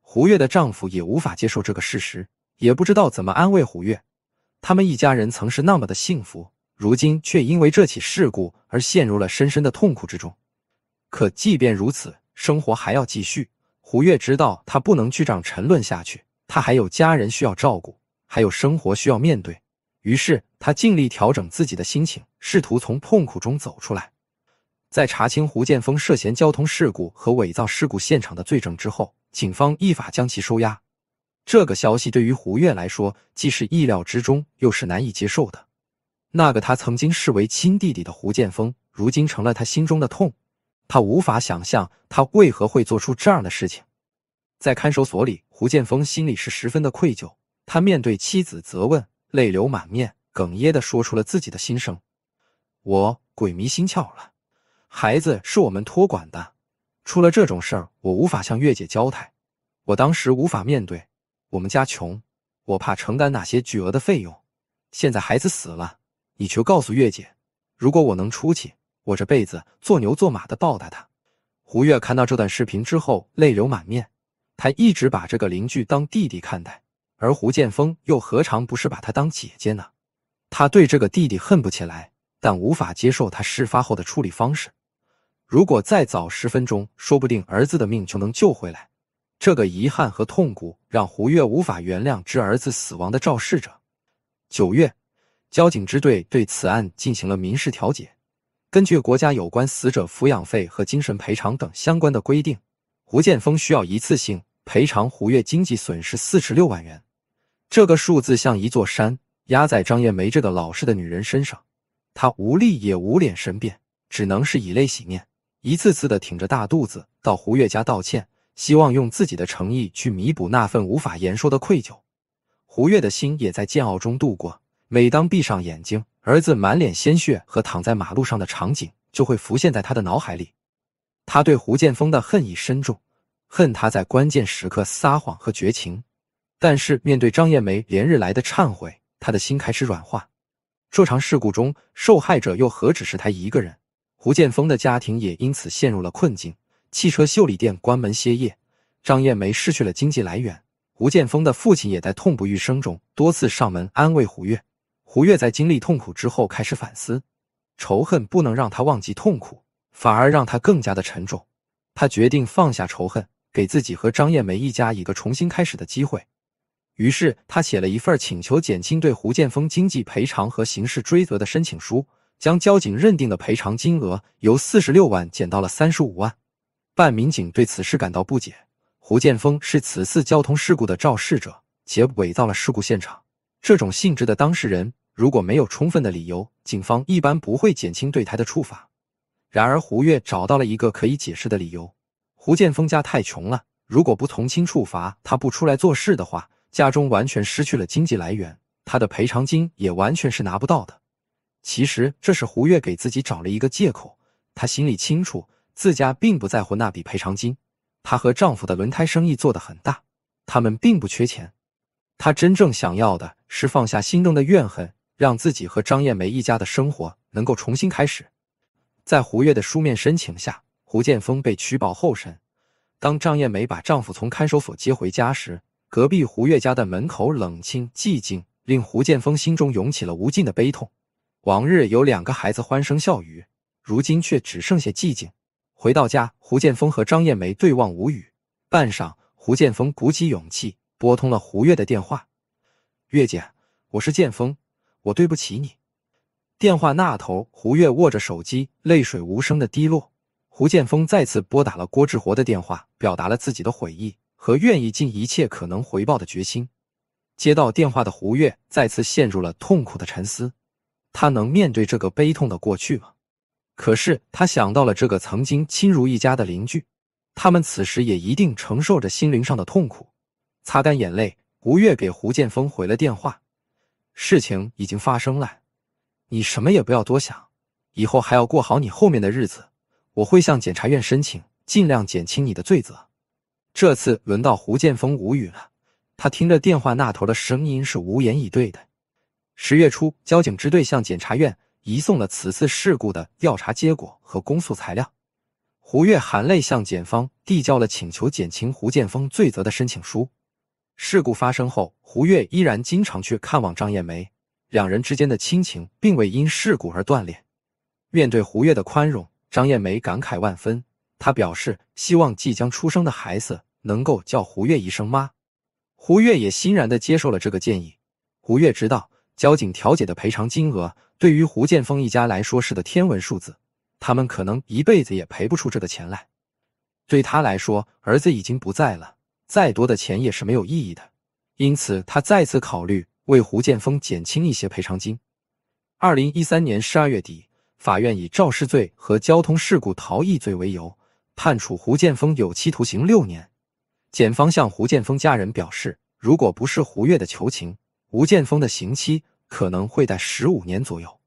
胡月的丈夫也无法接受这个事实，也不知道怎么安慰胡月。他们一家人曾是那么的幸福，如今却因为这起事故而陷入了深深的痛苦之中。可即便如此，生活还要继续。胡月知道，她不能就这样沉沦下去，她还有家人需要照顾，还有生活需要面对。于是他尽力调整自己的心情，试图从痛苦中走出来。在查清胡建峰涉嫌交通事故和伪造事故现场的罪证之后，警方依法将其收押。这个消息对于胡月来说，既是意料之中，又是难以接受的。那个他曾经视为亲弟弟的胡建峰，如今成了他心中的痛。他无法想象他为何会做出这样的事情。在看守所里，胡建峰心里是十分的愧疚。他面对妻子责问。泪流满面，哽咽地说出了自己的心声：“我鬼迷心窍了，孩子是我们托管的，出了这种事儿，我无法向月姐交代。我当时无法面对，我们家穷，我怕承担那些巨额的费用。现在孩子死了，你求告诉月姐，如果我能出去，我这辈子做牛做马的报答她。”胡月看到这段视频之后，泪流满面，她一直把这个邻居当弟弟看待。而胡建峰又何尝不是把他当姐姐呢？他对这个弟弟恨不起来，但无法接受他事发后的处理方式。如果再早十分钟，说不定儿子的命就能救回来。这个遗憾和痛苦让胡月无法原谅致儿子死亡的肇事者。九月，交警支队对此案进行了民事调解。根据国家有关死者抚养费和精神赔偿等相关的规定，胡建峰需要一次性赔偿胡月经济损失四十六万元。这个数字像一座山压在张艳梅这个老实的女人身上，她无力也无脸申辩，只能是以泪洗面，一次次的挺着大肚子到胡月家道歉，希望用自己的诚意去弥补那份无法言说的愧疚。胡月的心也在煎熬中度过，每当闭上眼睛，儿子满脸鲜血和躺在马路上的场景就会浮现在他的脑海里。他对胡建峰的恨意深重，恨他在关键时刻撒谎和绝情。但是面对张艳梅连日来的忏悔，他的心开始软化。这场事故中受害者又何止是他一个人？胡建峰的家庭也因此陷入了困境，汽车修理店关门歇业，张艳梅失去了经济来源，胡建峰的父亲也在痛不欲生中多次上门安慰胡月。胡月在经历痛苦之后开始反思，仇恨不能让他忘记痛苦，反而让他更加的沉重。他决定放下仇恨，给自己和张艳梅一家一个重新开始的机会。于是他写了一份请求减轻对胡建峰经济赔偿和刑事追责的申请书，将交警认定的赔偿金额由四十六万减到了三十五万。办案民警对此事感到不解：胡建峰是此次交通事故的肇事者，且伪造了事故现场，这种性质的当事人如果没有充分的理由，警方一般不会减轻对他的处罚。然而，胡月找到了一个可以解释的理由：胡建峰家太穷了，如果不从轻处罚，他不出来做事的话。家中完全失去了经济来源，她的赔偿金也完全是拿不到的。其实这是胡月给自己找了一个借口，她心里清楚，自家并不在乎那笔赔偿金。她和丈夫的轮胎生意做得很大，他们并不缺钱。她真正想要的是放下心中的怨恨，让自己和张艳梅一家的生活能够重新开始。在胡月的书面申请下，胡建峰被取保候审。当张艳梅把丈夫从看守所接回家时，隔壁胡月家的门口冷清寂静，令胡建锋心中涌起了无尽的悲痛。往日有两个孩子欢声笑语，如今却只剩下寂静。回到家，胡建锋和张艳梅对望无语，半晌，胡建峰鼓起勇气拨通了胡月的电话：“月姐，我是建锋，我对不起你。”电话那头，胡月握着手机，泪水无声的滴落。胡建峰再次拨打了郭志活的电话，表达了自己的悔意。和愿意尽一切可能回报的决心。接到电话的胡月再次陷入了痛苦的沉思。他能面对这个悲痛的过去吗？可是他想到了这个曾经亲如一家的邻居，他们此时也一定承受着心灵上的痛苦。擦干眼泪，胡月给胡建峰回了电话。事情已经发生了，你什么也不要多想。以后还要过好你后面的日子。我会向检察院申请，尽量减轻你的罪责。这次轮到胡建峰无语了，他听着电话那头的声音是无言以对的。十月初，交警支队向检察院移送了此次事故的调查结果和公诉材料。胡月含泪向检方递交了请求减轻胡建峰罪责的申请书。事故发生后，胡月依然经常去看望张艳梅，两人之间的亲情并未因事故而断裂。面对胡月的宽容，张艳梅感慨万分。他表示希望即将出生的孩子能够叫胡月一声妈。胡月也欣然的接受了这个建议。胡月知道交警调解的赔偿金额对于胡建峰一家来说是个天文数字，他们可能一辈子也赔不出这个钱来。对他来说，儿子已经不在了，再多的钱也是没有意义的。因此，他再次考虑为胡建峰减轻一些赔偿金。二零一三年十二月底，法院以肇事罪和交通事故逃逸罪为由。判处胡建峰有期徒刑六年，检方向胡建峰家人表示，如果不是胡月的求情，吴建峰的刑期可能会在十五年左右。